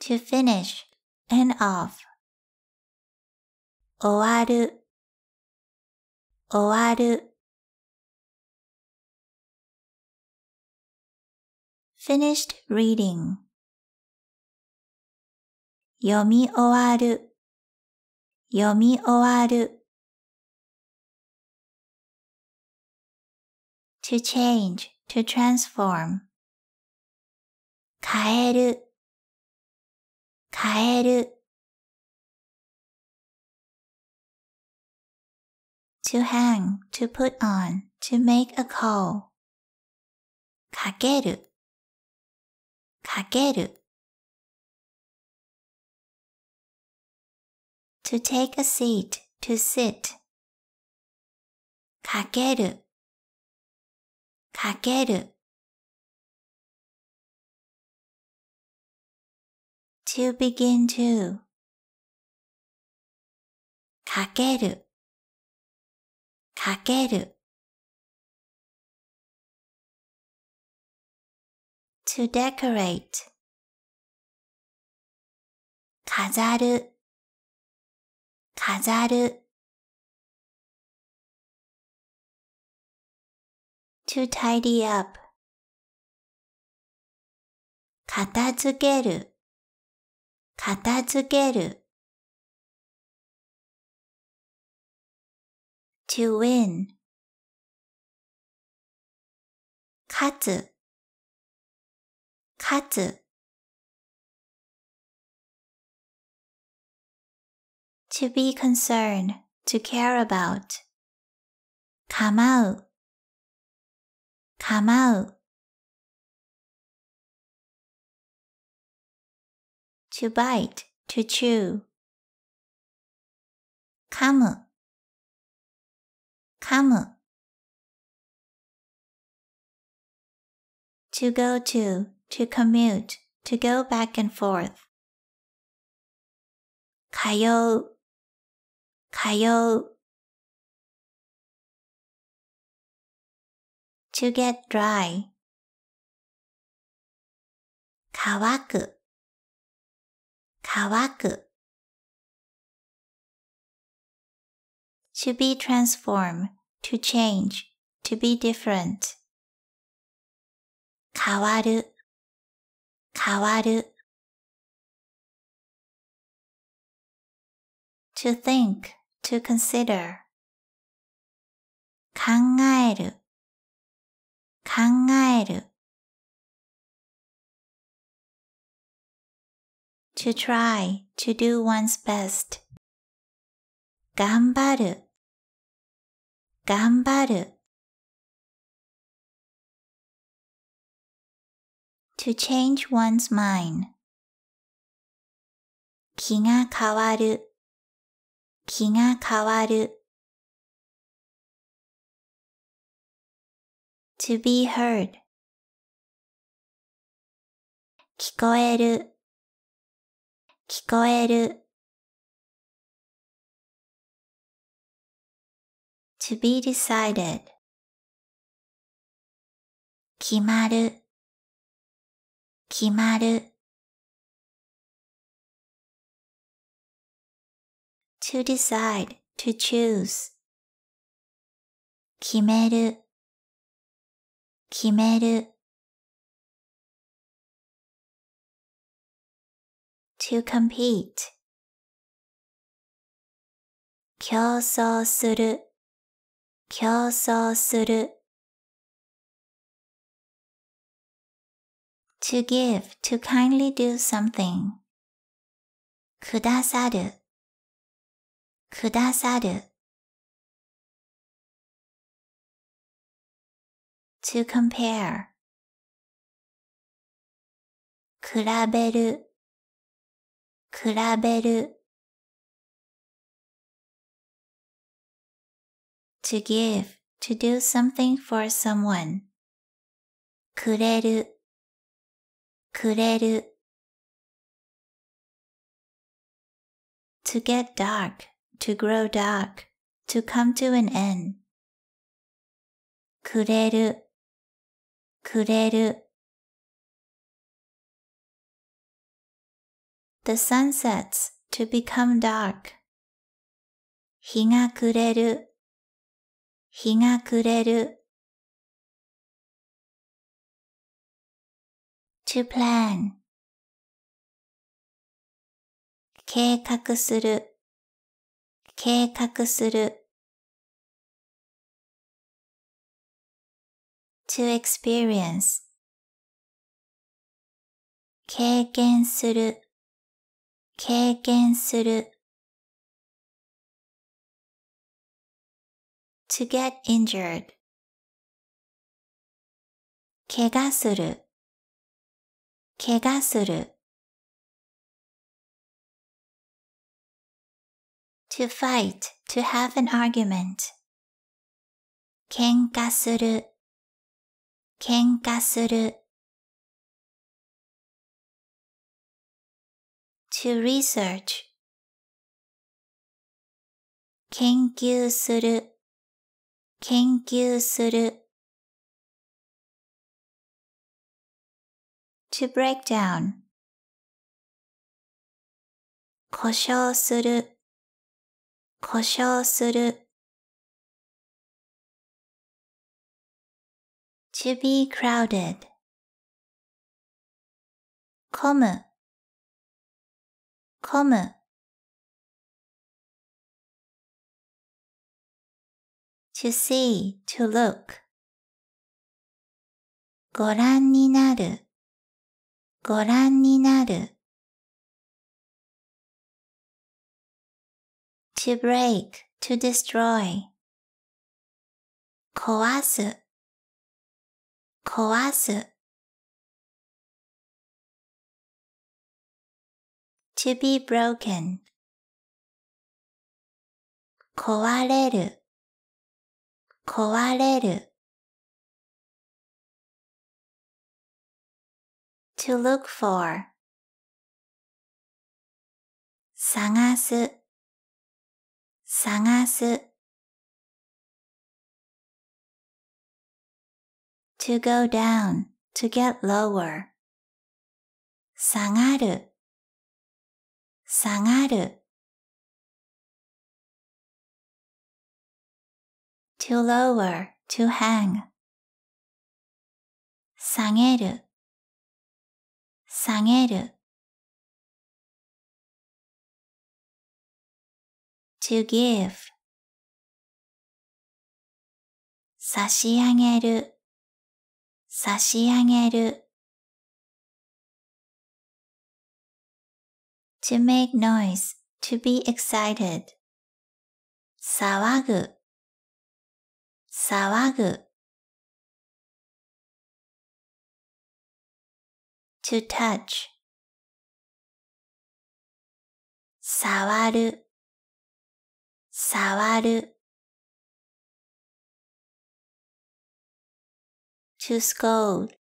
B: to finish, a n d off. 終わる、終わる。finished reading. 読み終わる、読み終わる to change, to transform 変える変える to hang, to put on, to make a call かけるかける To take a seat, to sit. To begin to To decorate 飾る飾る to tidy up 片付ける片付ける to win 勝つ勝つ to be concerned, to care about. Come Come out. out. to bite, to chew. Come. Come. to go to, to commute, to go back and forth. 通う通う to get dry 乾く乾く to be transform e d to change to be different 変わる変わる to think to consider 考える考える to try to do one's best 頑張る頑張る to change one's mind 気が変わる気が変わる to be heard 聞こえる聞こえる to be decided 決まる決まる to decide, to choose. To compete. To give, to kindly do something. くださる、くださる to compare 比べる比べる to give to do something for someone くれるくれる to get dark to grow dark, to come to an end. くれる、くれる。The sun sets to become dark. 日が暮れる、日が暮れる。to plan 計画する計画する to experience 経験する経験する to get injured 怪我する怪我する to fight, to have an argument. 喧嘩する、喧嘩する。to research 研究する、研究する。to break down 故障する、故障する to be crowded 混む混む to see, to look ご覧になるご覧になる to break, to destroy. 壊す、壊す。to be broken. 壊れる、壊れる。to look for. 探す、探す to go down, to get lower 下がる下がる to lower, to hang 下げる下げる to give 差し上げる差し上げる to make noise, to be excited 騒ぐ騒ぐ to touch 触る触る to scold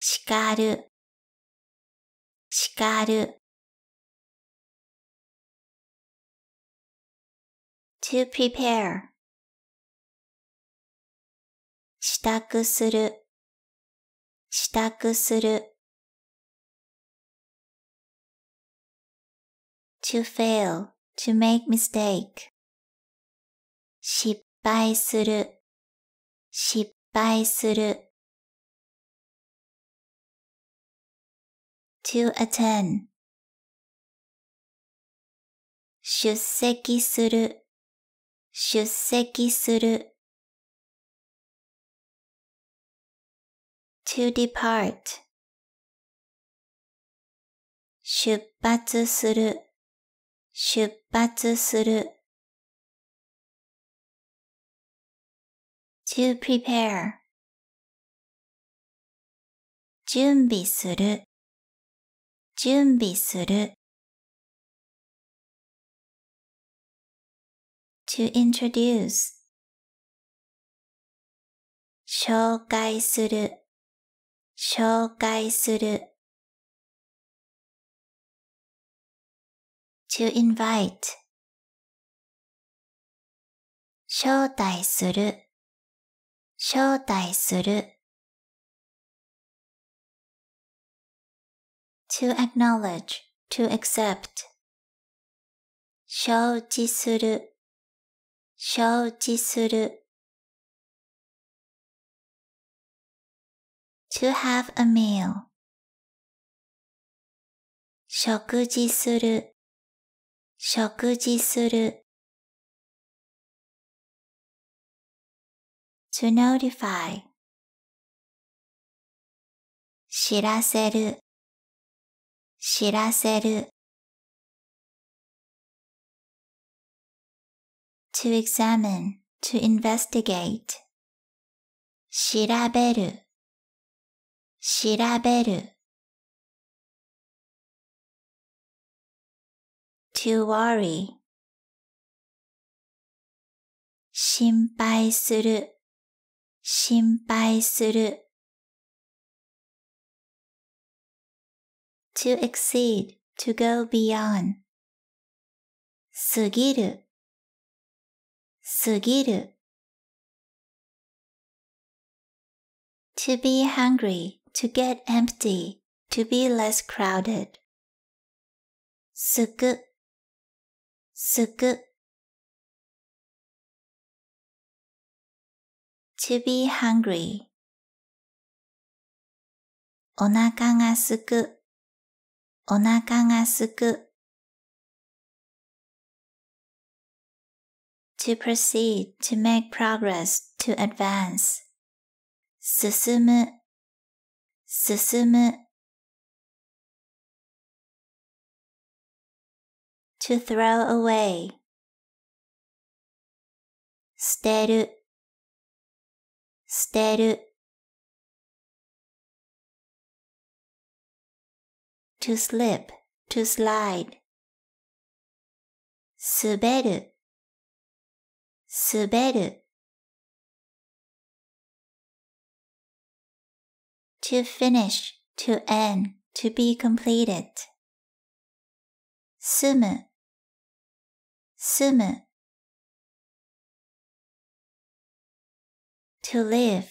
B: 叱る叱る to prepare 支度する支度する to fail, to make mistake. 失敗する、失敗する。to attend. 出席する、出席する。to depart. 出発する、出発する。to prepare 準備する準備する to introduce 紹介する紹介する to invite 招待する招待する to acknowledge, to accept 承知する承知する to have a meal 食事する食事する to notify 知らせる知らせる to examine, to investigate 調べる調べる to worry To exceed, to go beyond. To be hungry, to get empty, to be less crowded. すく、すく、to be hungry お腹がすく、お腹がすく。to proceed, to make progress, to advance 進む、進む。to throw away. To slip, to slide. To finish, to end, to be completed. 住む、住む to live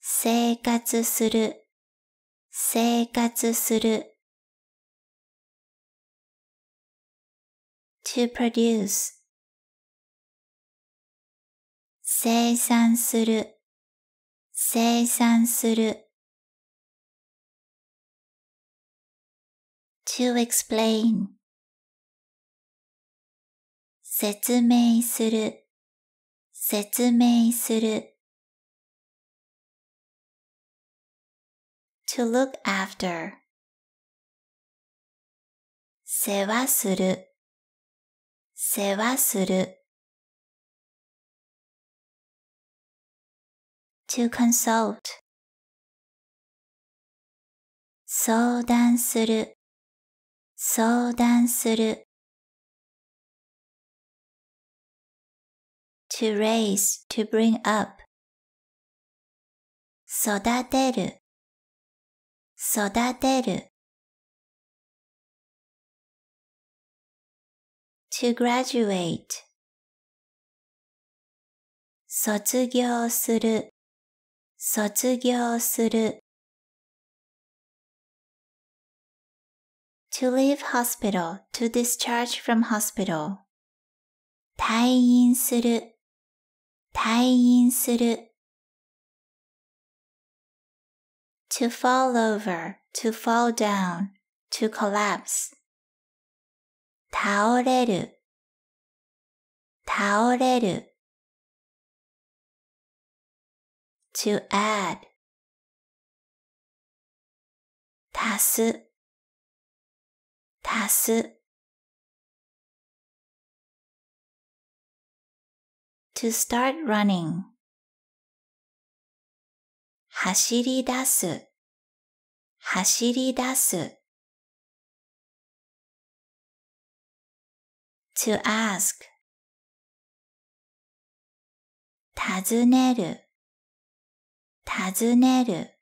B: 生活する生活する to produce 生産する生産する to explain 説明する、説明する。to look after 世話する、世話する。to consult 相談する、相談する to raise, to bring up 育てる育てる to graduate 卒業する卒業する
A: To leave hospital, to discharge from hospital. To fall over, to fall down, to
B: collapse. To add. 足す足す to start running 走り出す走り出す to ask 尋ねる尋ねる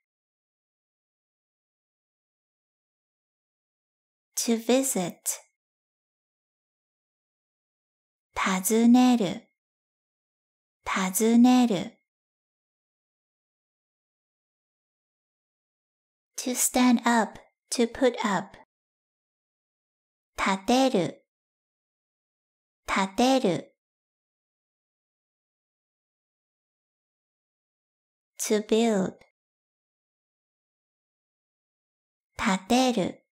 B: to visit 尋ねる尋ねる to stand up, to put up 立てる立てる to build 建てる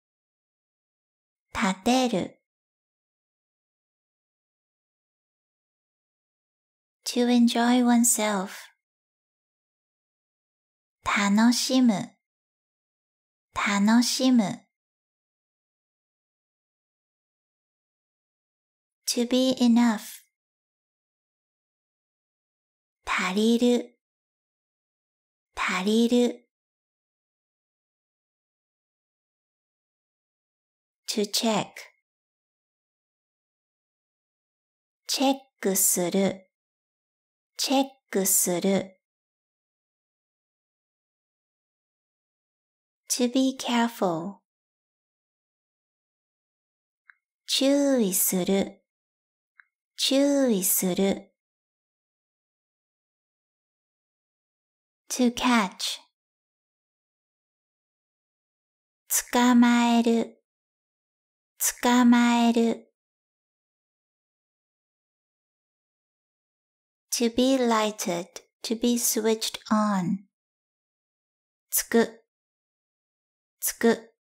B: 立てる。to enjoy oneself 楽しむ楽しむ to be enough 足りる足りる to check チェックする、チェックする。to be careful 注意する、注意する。to catch 捕まえる、捕まえる to be lighted, to be switched on つく、つく。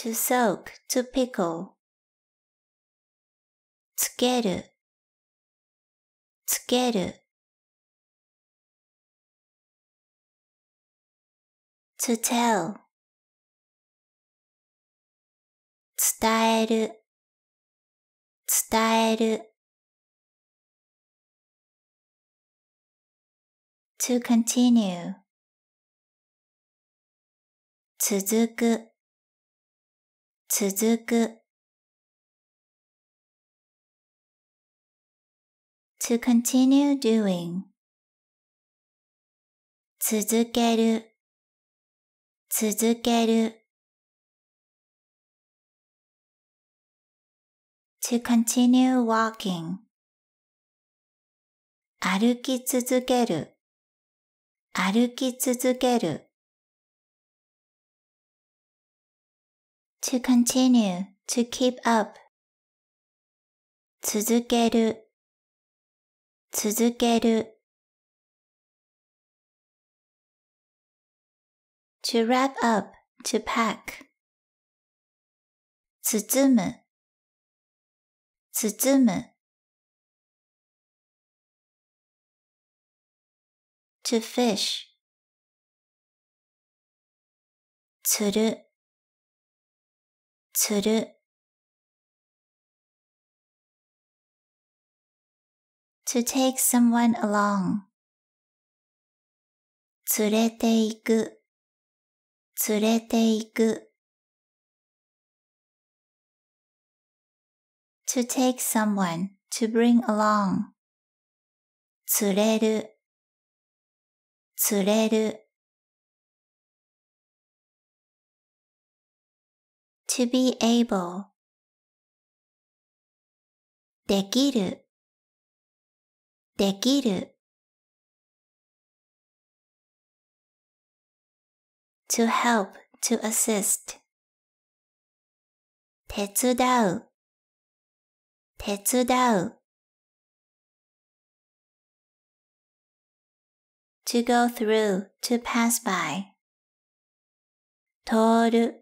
B: to soak, to pickle つける、つける。to tell 伝える伝える to continue 続く続く to continue doing 続ける続ける。to continue walking 歩き続ける歩き続ける to continue to keep up 続ける続ける to wrap up, to pack. 包む、包む。to fish. 釣る、釣る。to take someone along. 連れて行く連れて行く to take someone, to bring along 連れる連れる to be able できるできる to help, to assist. to go through, to pass by. to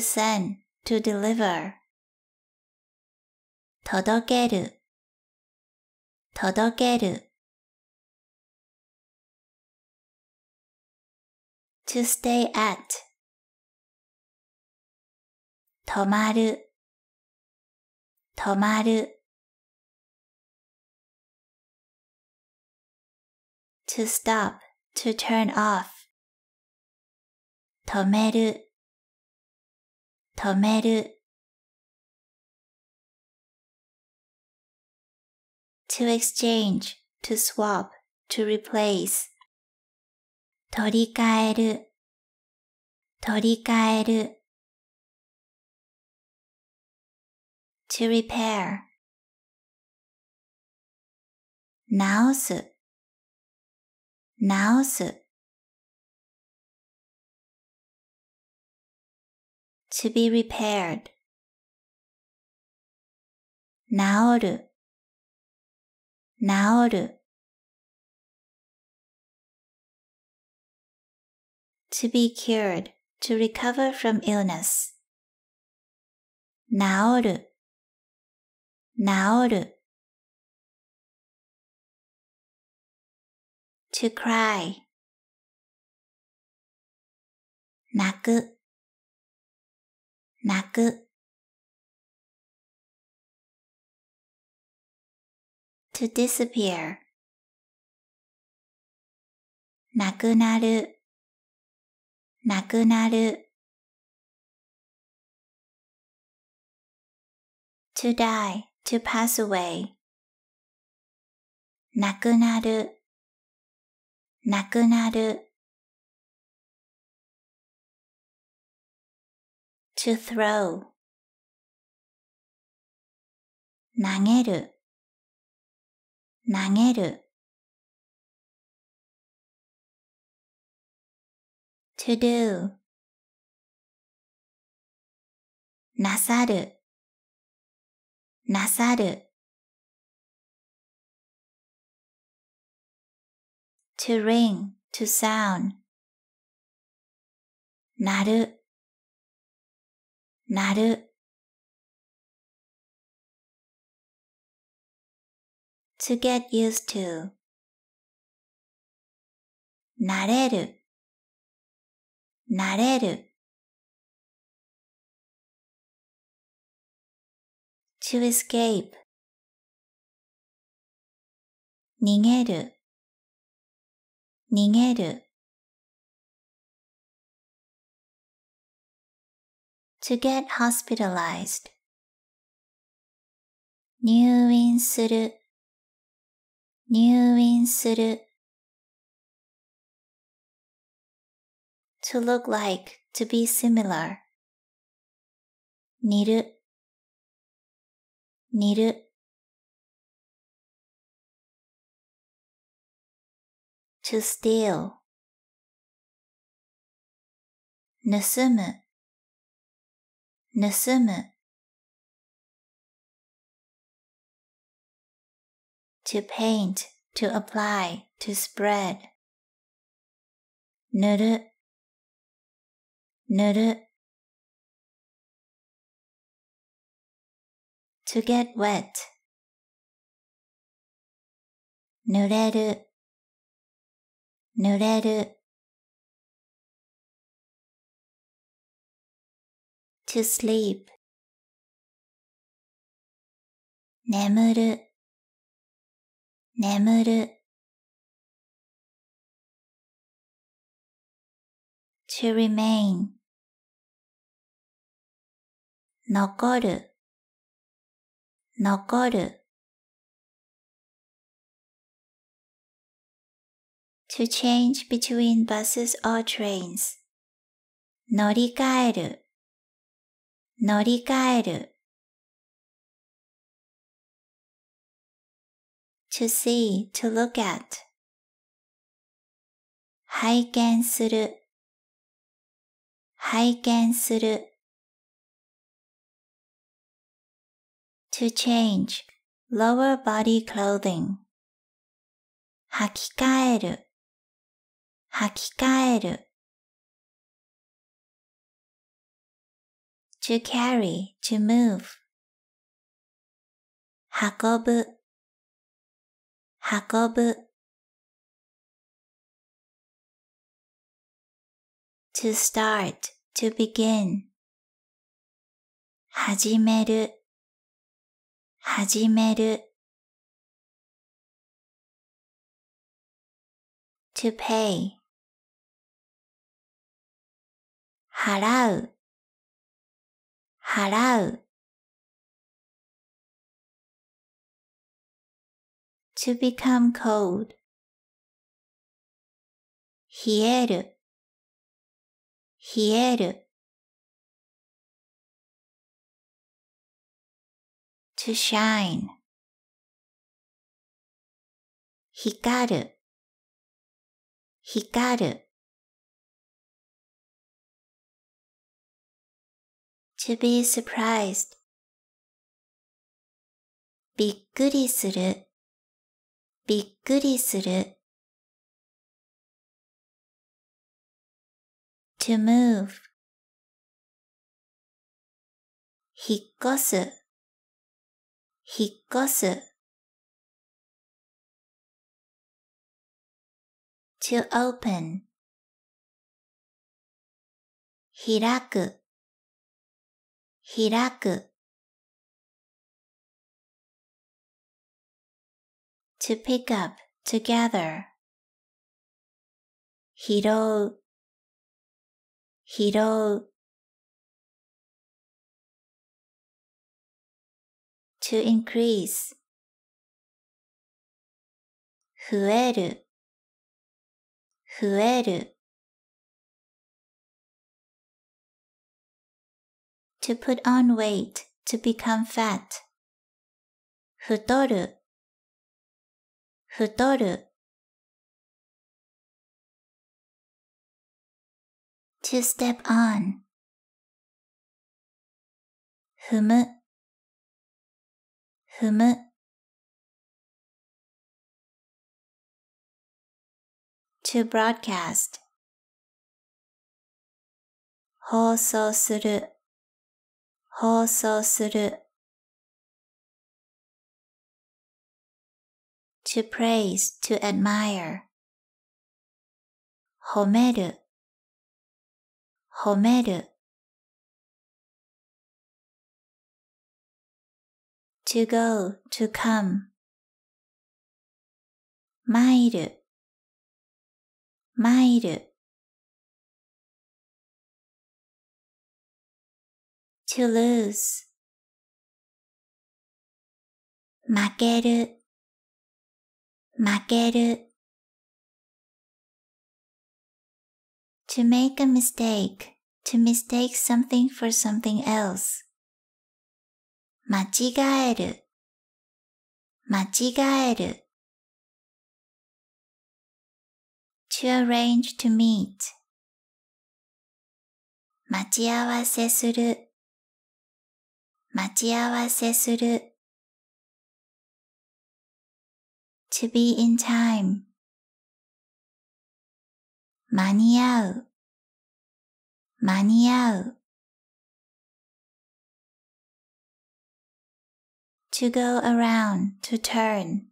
B: send, to deliver. 届ける届ける to stay at 止まる止まる to stop, to turn off 止める止める
A: to exchange, to swap, to replace. To repair.
B: To be repaired. 治る治る。to be cured, to recover from illness. 治る、治る。to cry. 泣く、泣く。to disappear なくなる、なくなる。to die, to pass away なくなる、なくなる。to throw 投げる投げる to do なさるなさる to ring, to sound なるなる to get used to 慣れる慣れる to escape 逃げる逃げる to get hospitalized 入院する入院する to look like, to be similar 似る似る to steal 盗む盗む to paint, to apply, to spread. 塗る塗る to get wet 濡れる濡れる to sleep 眠る眠る to remain 残る残る to change between buses or trains 乗り換える乗り換える to see, to look at 拝見する拝見する to change, lower body clothing 履き替える履き替える to carry, to move 運ぶ運ぶ to start, to begin 始める始める to pay 払う払う to become cold. 冷える冷える to shine 光る光る to be surprised びっくりするびっくりする to move 引っ越す引っ越す to open 開く開く to pick up together. Hiro, hiro. To increase. To put on weight, to become fat. 太る、太る。to step on 踏む踏む to broadcast 放送する放送する to praise, to admire. 褒める褒める to go, to come. 参る参る to lose 負ける負ける
A: to make a mistake, to mistake something for something else 間違える間違
B: える to arrange to meet 待ち合わせする待ち合わせする to be in time. To go around, to turn.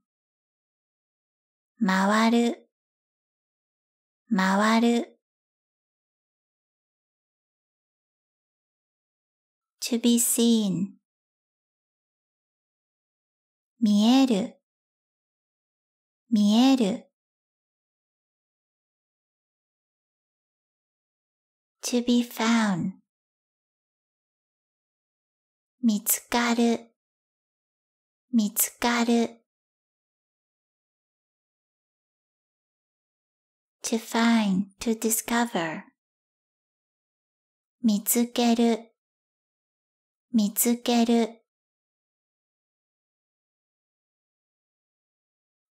B: To be seen. 見える、見える。to be found 見つかる、見つかる。to find, to discover 見つける、見つける。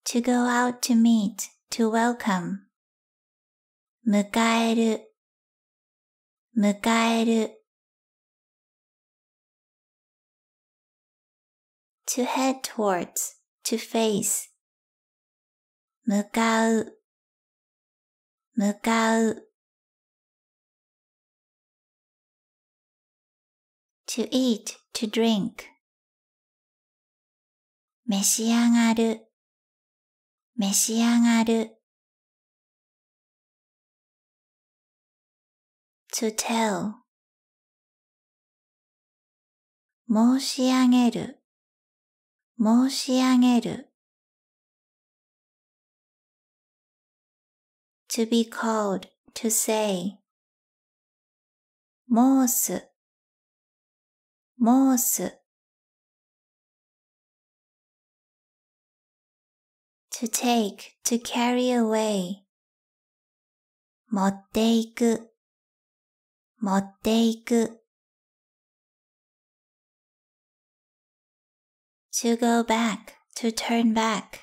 B: to go out to meet, to welcome. To head towards, to face. To eat, to drink. 召し上がる、召し上がる to tell 申し上げる申し上げる to be called to say 申す申す to take, to carry away. To go back, to turn back.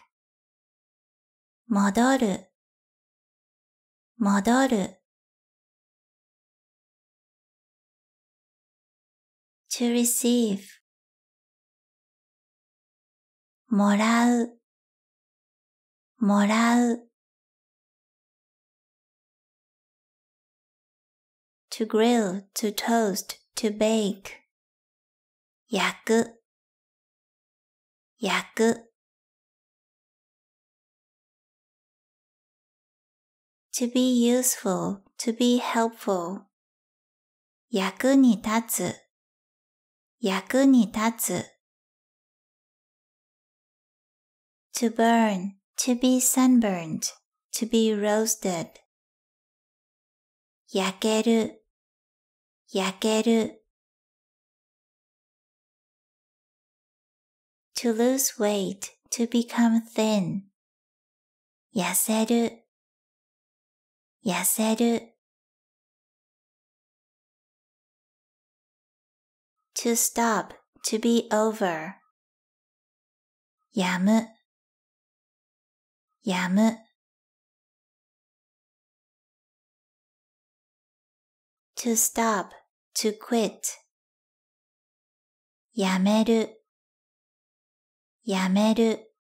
B: To receive. もらう、もらう to grill, to toast, to bake 焼く焼く to be useful, to be helpful 役に立つ役に立
A: つ to burn, To be sunburned, to be roasted. To
B: lose weight, to become thin. To stop, to be over. やむ、やむ。to stop, to quit. やめる、やめる。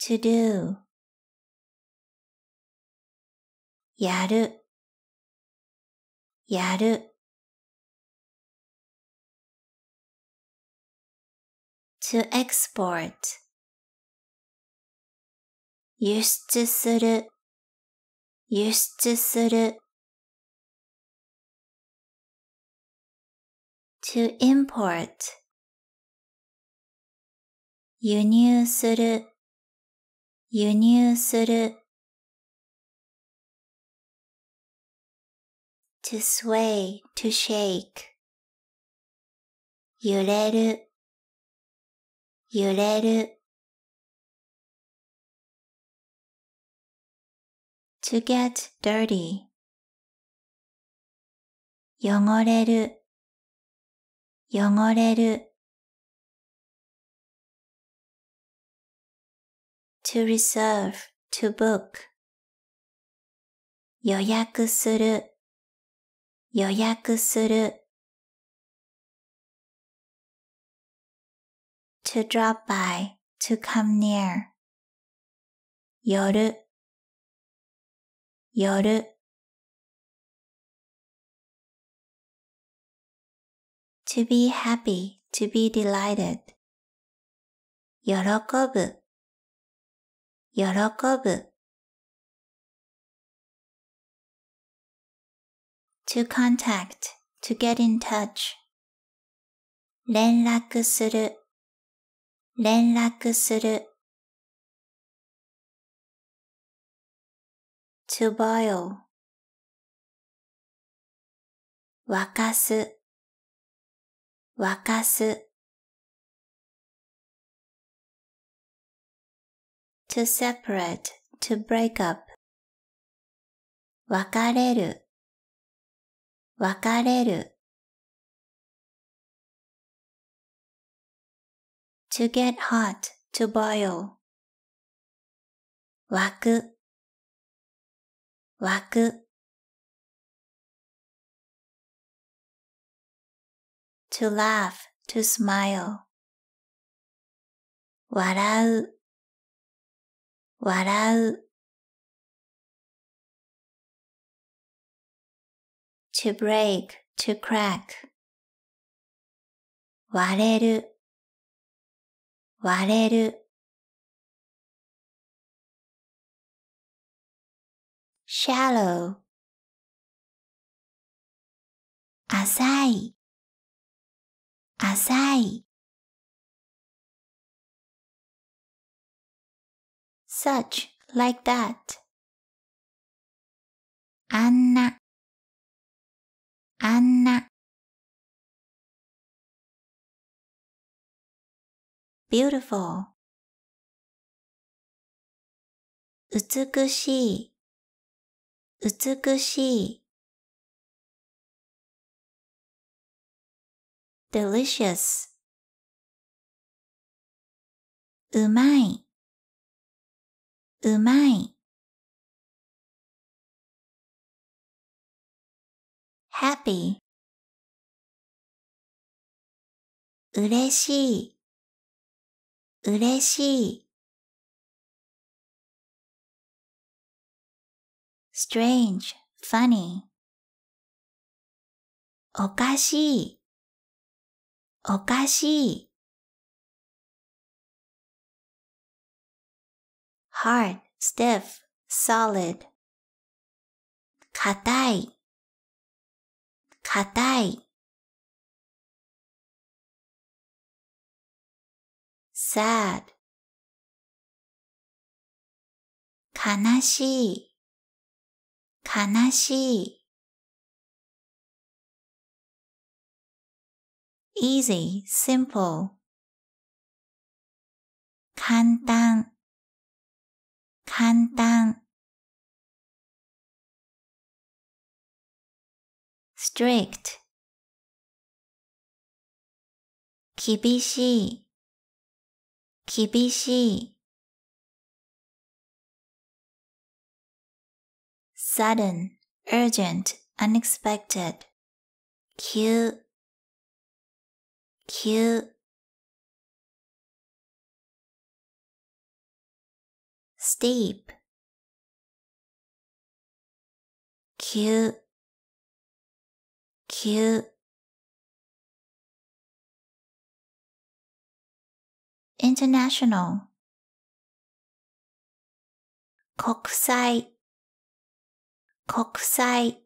B: to do. やる、やる。to export 輸出する輸出する to import 輸入する輸入する to sway, to shake 揺れる揺れる to get dirty 汚れる汚れる to reserve to book 予約する予約する to drop by, to come near. 夜夜 to be happy, to be delighted. 喜ぶ喜ぶ to contact, to get in touch. 連絡する連絡する to boil 沸かす沸かす to separate, to break up 別れる別れる to get hot, to boil. To laugh, to smile. To break, to crack. 割れる、割れる shallow 浅い浅い such like that あんなあんな beautiful 美しい美しい delicious うまいうまい happy 嬉しい嬉しい strange, funny おかしいおかしい hard, stiff, solid 硬い硬い sad 悲しい悲しい easy, simple 簡単簡単 strict 厳しい厳しい sudden, urgent, unexpected 急急 steep 急急 international 国際国際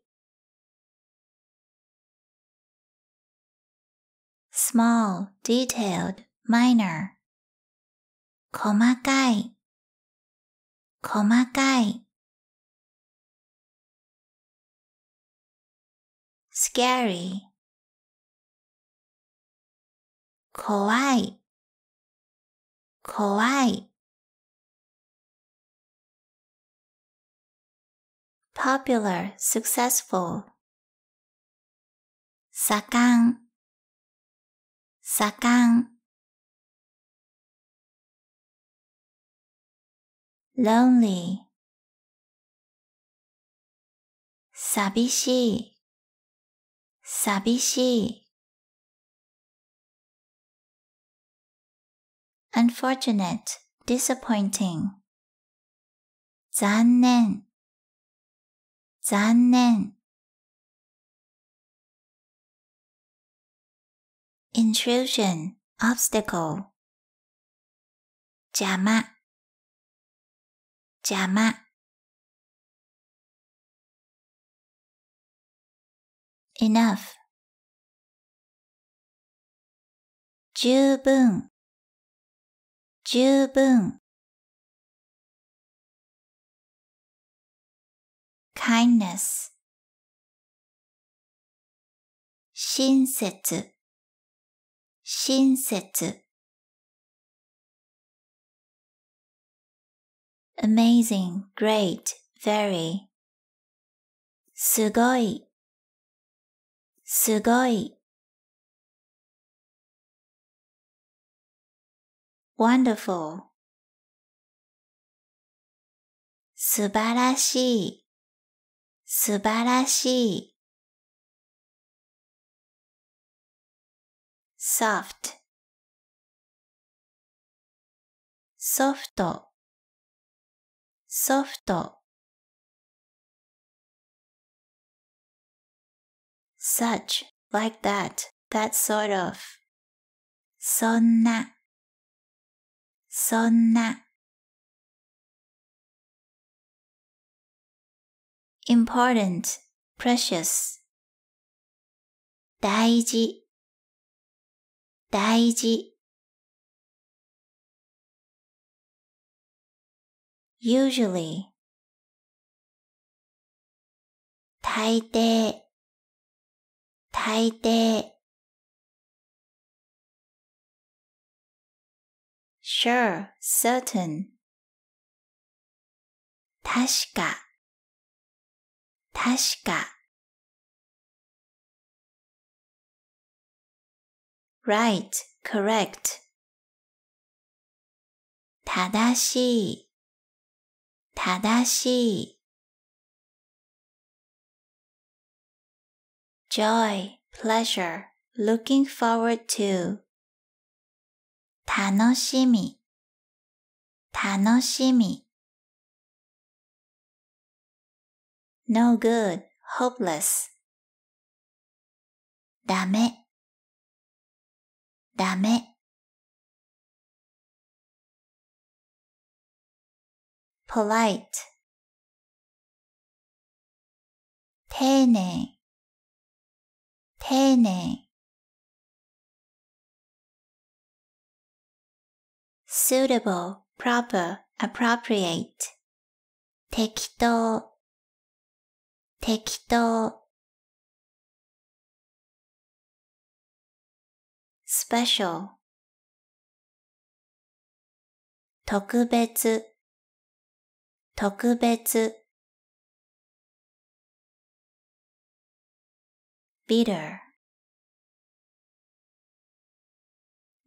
B: small, detailed, minor 細かい細かい scary 怖い怖い popular, successful 盛ん盛ん lonely 寂しい寂しい unfortunate, disappointing. Intrusion, obstacle. Enough. 十分十分 kindness 親切親切 amazing, great, very すごいすごい wonderful 素晴らしい、素晴らしい。soft ソフト、ソフト。such, like that, that sort of. そんなそんな important, precious 大事大事 usually 大抵大抵 sure, certain. Right, correct.
A: Joy, pleasure, looking forward to. 楽しみ、楽しみ。
B: no good, hopeless. ダメ、ダメ。polite 丁寧、丁寧。suitable, proper, appropriate 適当適当 special 特別特別 bitter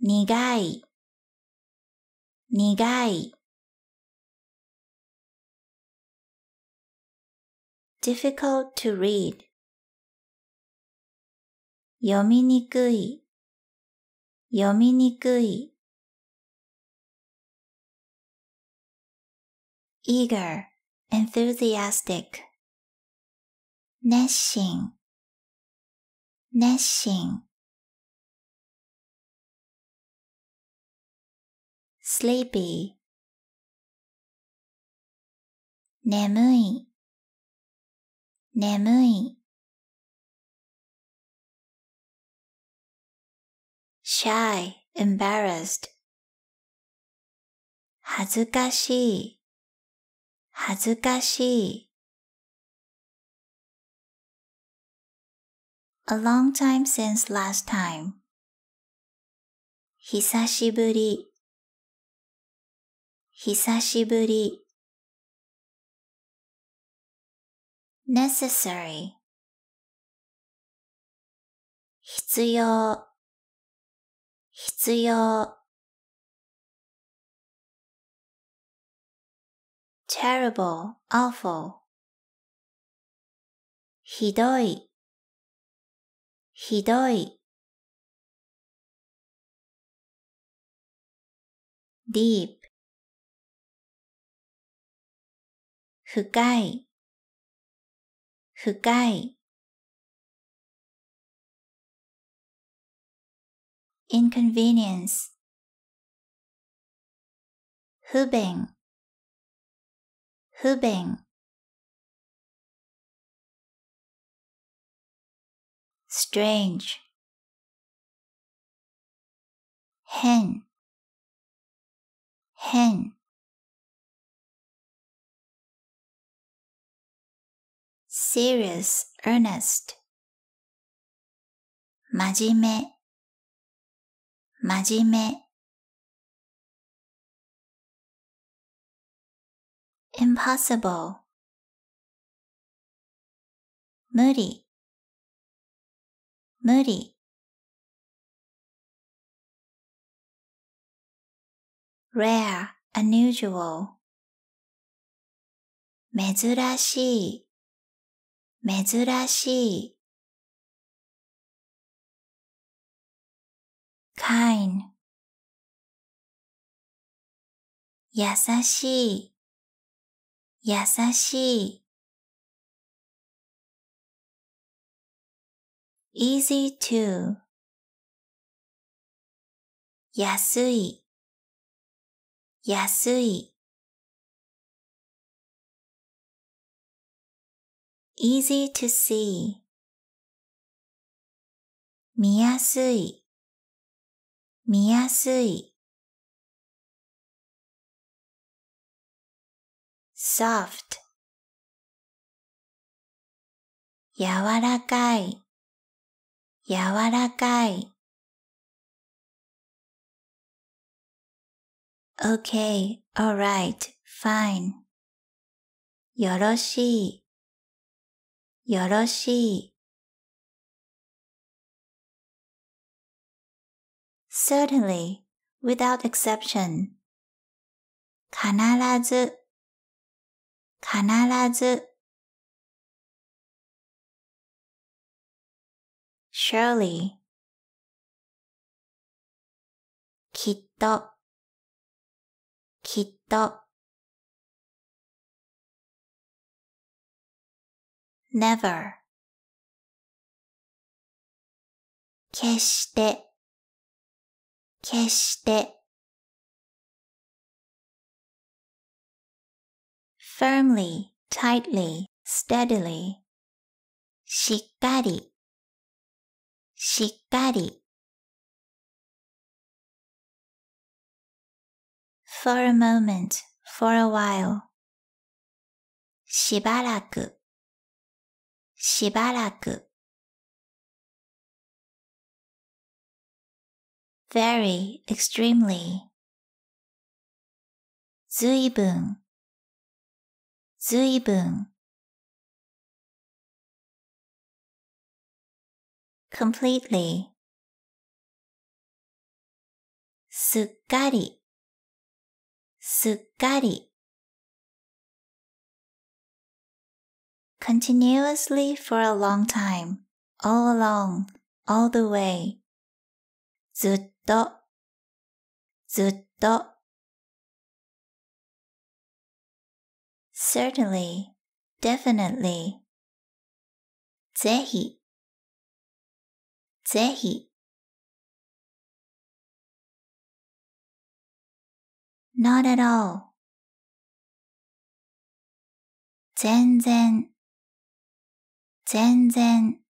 B: 苦い苦い difficult to read 読みにくい読みにくい eager, enthusiastic 熱心熱心 sleepy 眠い眠い shy, embarrassed 恥ずかしい恥ずかしい A long time since last time 久しぶり久しぶり necessary 必要必要 terrible, awful ひどいひどい deep 深い深い inconvenience 不便不便 strange 変変 serious, earnest 真面目、真面目 impossible 無理、無理 rare, unusual 珍しい珍しい kind 優しい優しい easy to 安い安い easy to see 見やすい見やすい soft 柔らかい柔らかい okay, alright, fine よろしいよろしい。certainly, without exception. 必ず、必ず。surely きっと、きっと。never 決して決して firmly, tightly, steadily しっかりしっかり for a moment, for a while しばらくしばらく very, extremely ずいぶんずいぶん completely すっかりすっかり continuously for a long time, all along, all the way. ずっと、ずっと。certainly, definitely. ぜひ、ぜひ。not at all. 全然、全然。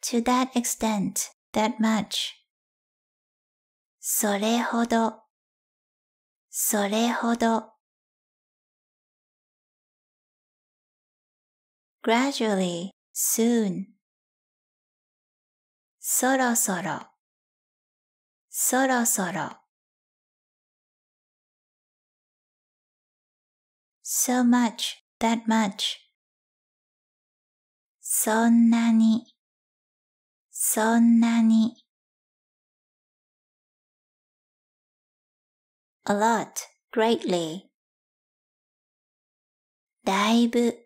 B: to that extent, that much. それほど、それほど。gradually, soon. そろそろ、そろそろ。so much, that much. そんなに、そんなに。a lot, greatly. だいぶ、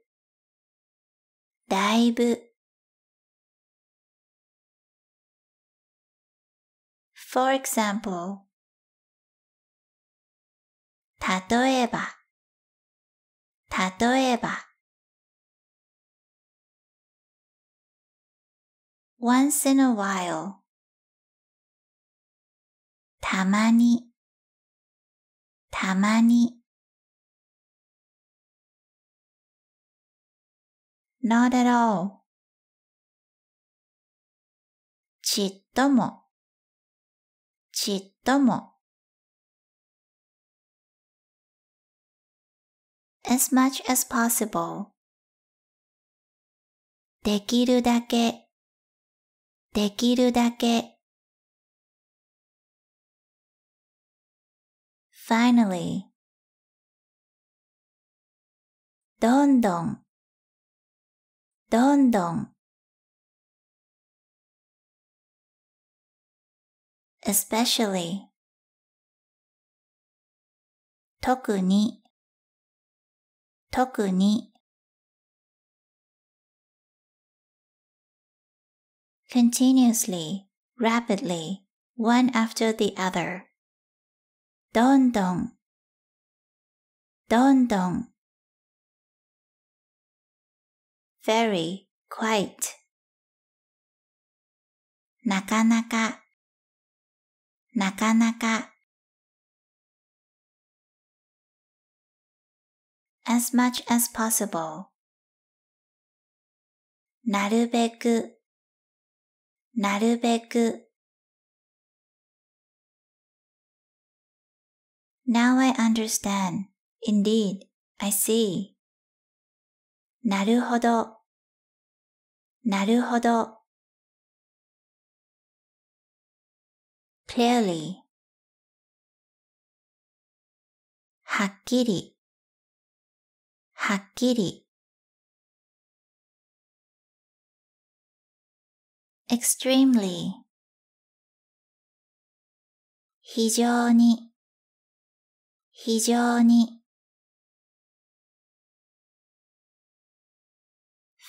B: だいぶ。For example, 例えば、例えば once in a while たまにたまに not at all ちっともちっとも as much as possible できるだけできるだけ finally どんどんどんどん especially 特に特に continuously, rapidly, one after the other どんどんどんどん very, quite なかなかなかなか as much as possible. Now I understand. Indeed, I see. Clearly. はっきり、はっきり extremely 非常に非常に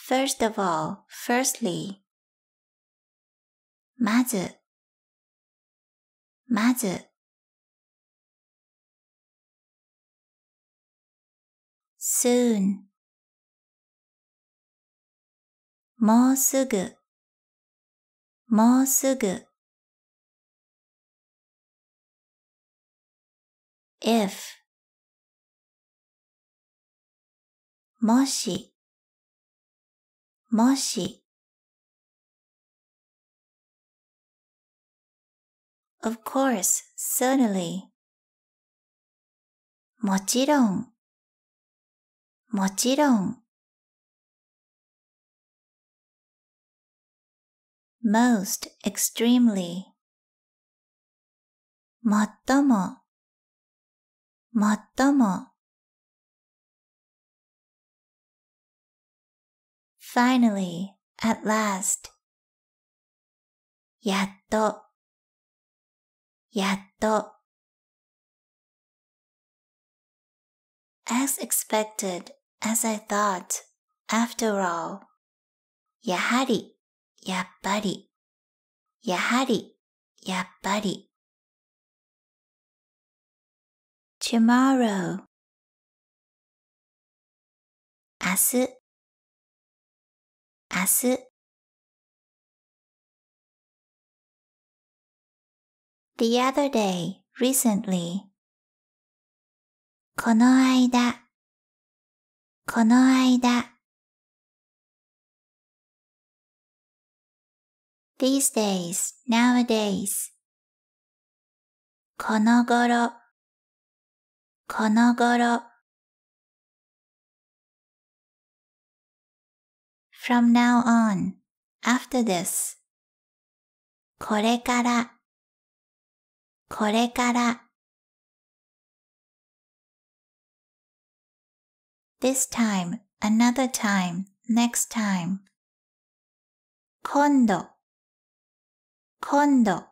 B: First of all, firstly まずまず soon もうすぐもうすぐ if もしもし of course, certainly もちろんもちろん。most extremely 最も最も finally at last やっとやっと as expected as I thought, after all. やはり、やっぱり。やはり、やっぱり。tomorrow 明日、明日。The other day, recently. この間、この間 these days, nowadays この頃この頃 from now on, after this これからこれから this time, another time, next time. 今度今度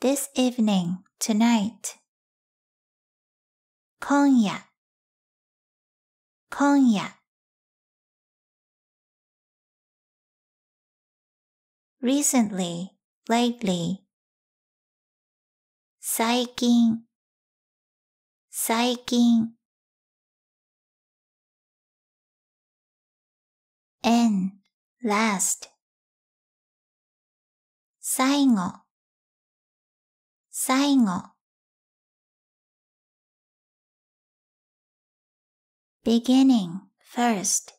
B: This evening, tonight. 今夜今夜 Recently, lately. 最近最近、end, last, 最後、最後、beginning, first,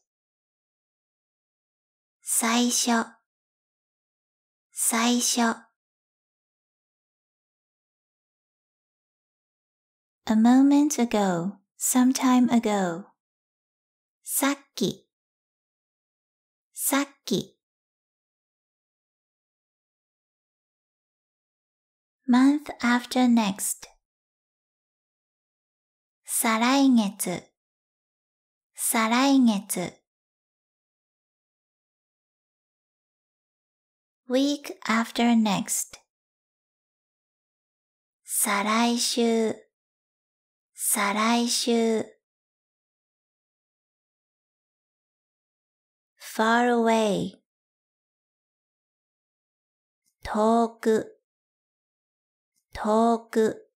B: 最初、最初 a moment ago, some time ago. さっき、さっき。month after next. 再来月、再来月。week after next. 再来週、再来週 far away 遠く遠く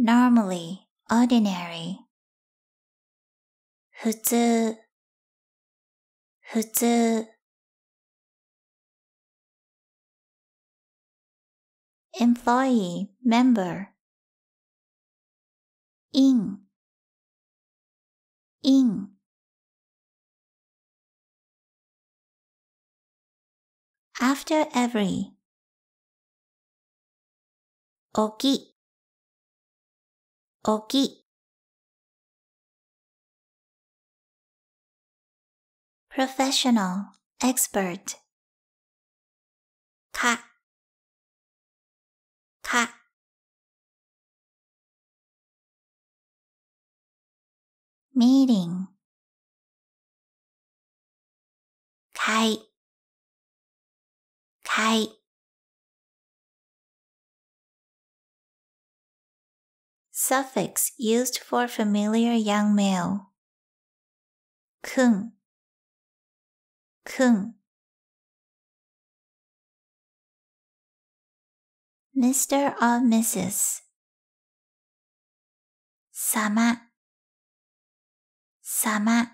B: normally ordinary 普通普通 employee, member. In, in. After every, oki, oki. Professional, expert. かか、meeting カイ suffix used for familiar young male クンクン。Mr. or Mrs. 様様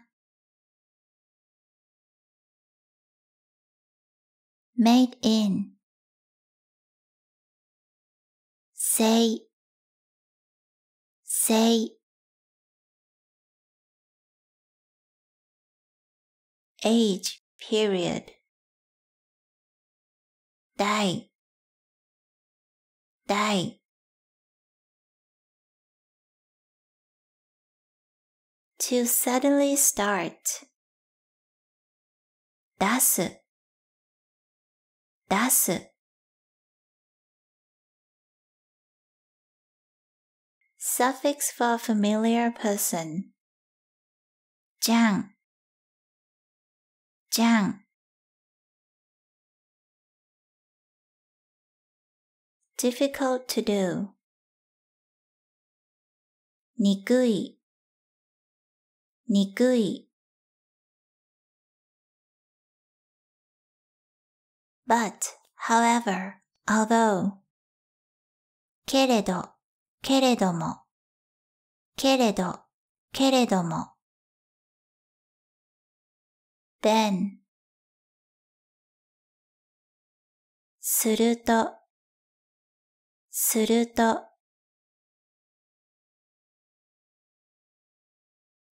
B: made in say say age period die die. To suddenly start. 出す出す Suffix for familiar person. じゃんじゃん difficult to do にくい、にくい。
A: but, however, although けれど、けれども、けれど、けれども。
B: then すると、すると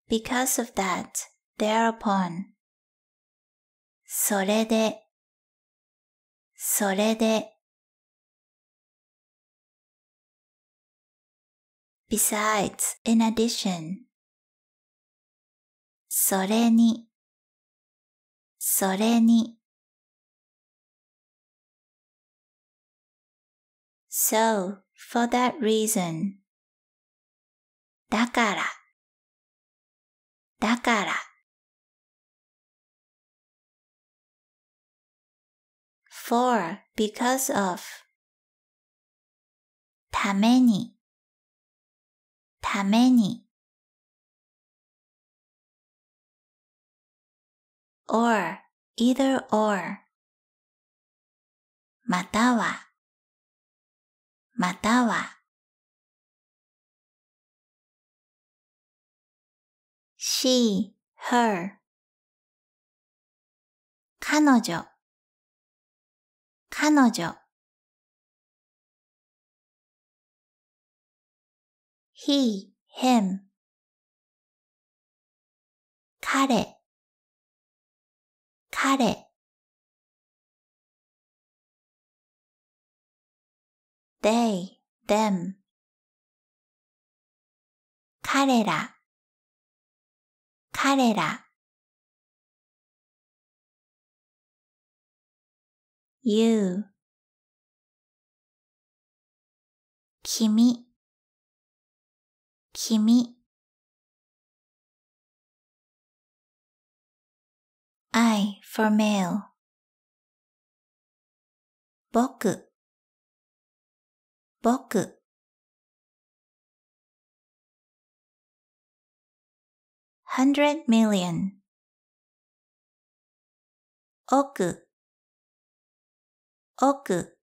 B: because of that, thereupon それでそれで besides, in addition それにそれに So, for that reason. だから、だから。for, because of. ために、ために。or, either or. または、または、she, her 彼女、彼女 he, him 彼、彼 they, them 彼ら彼ら you 君君 I for male 僕僕。hundred million 億億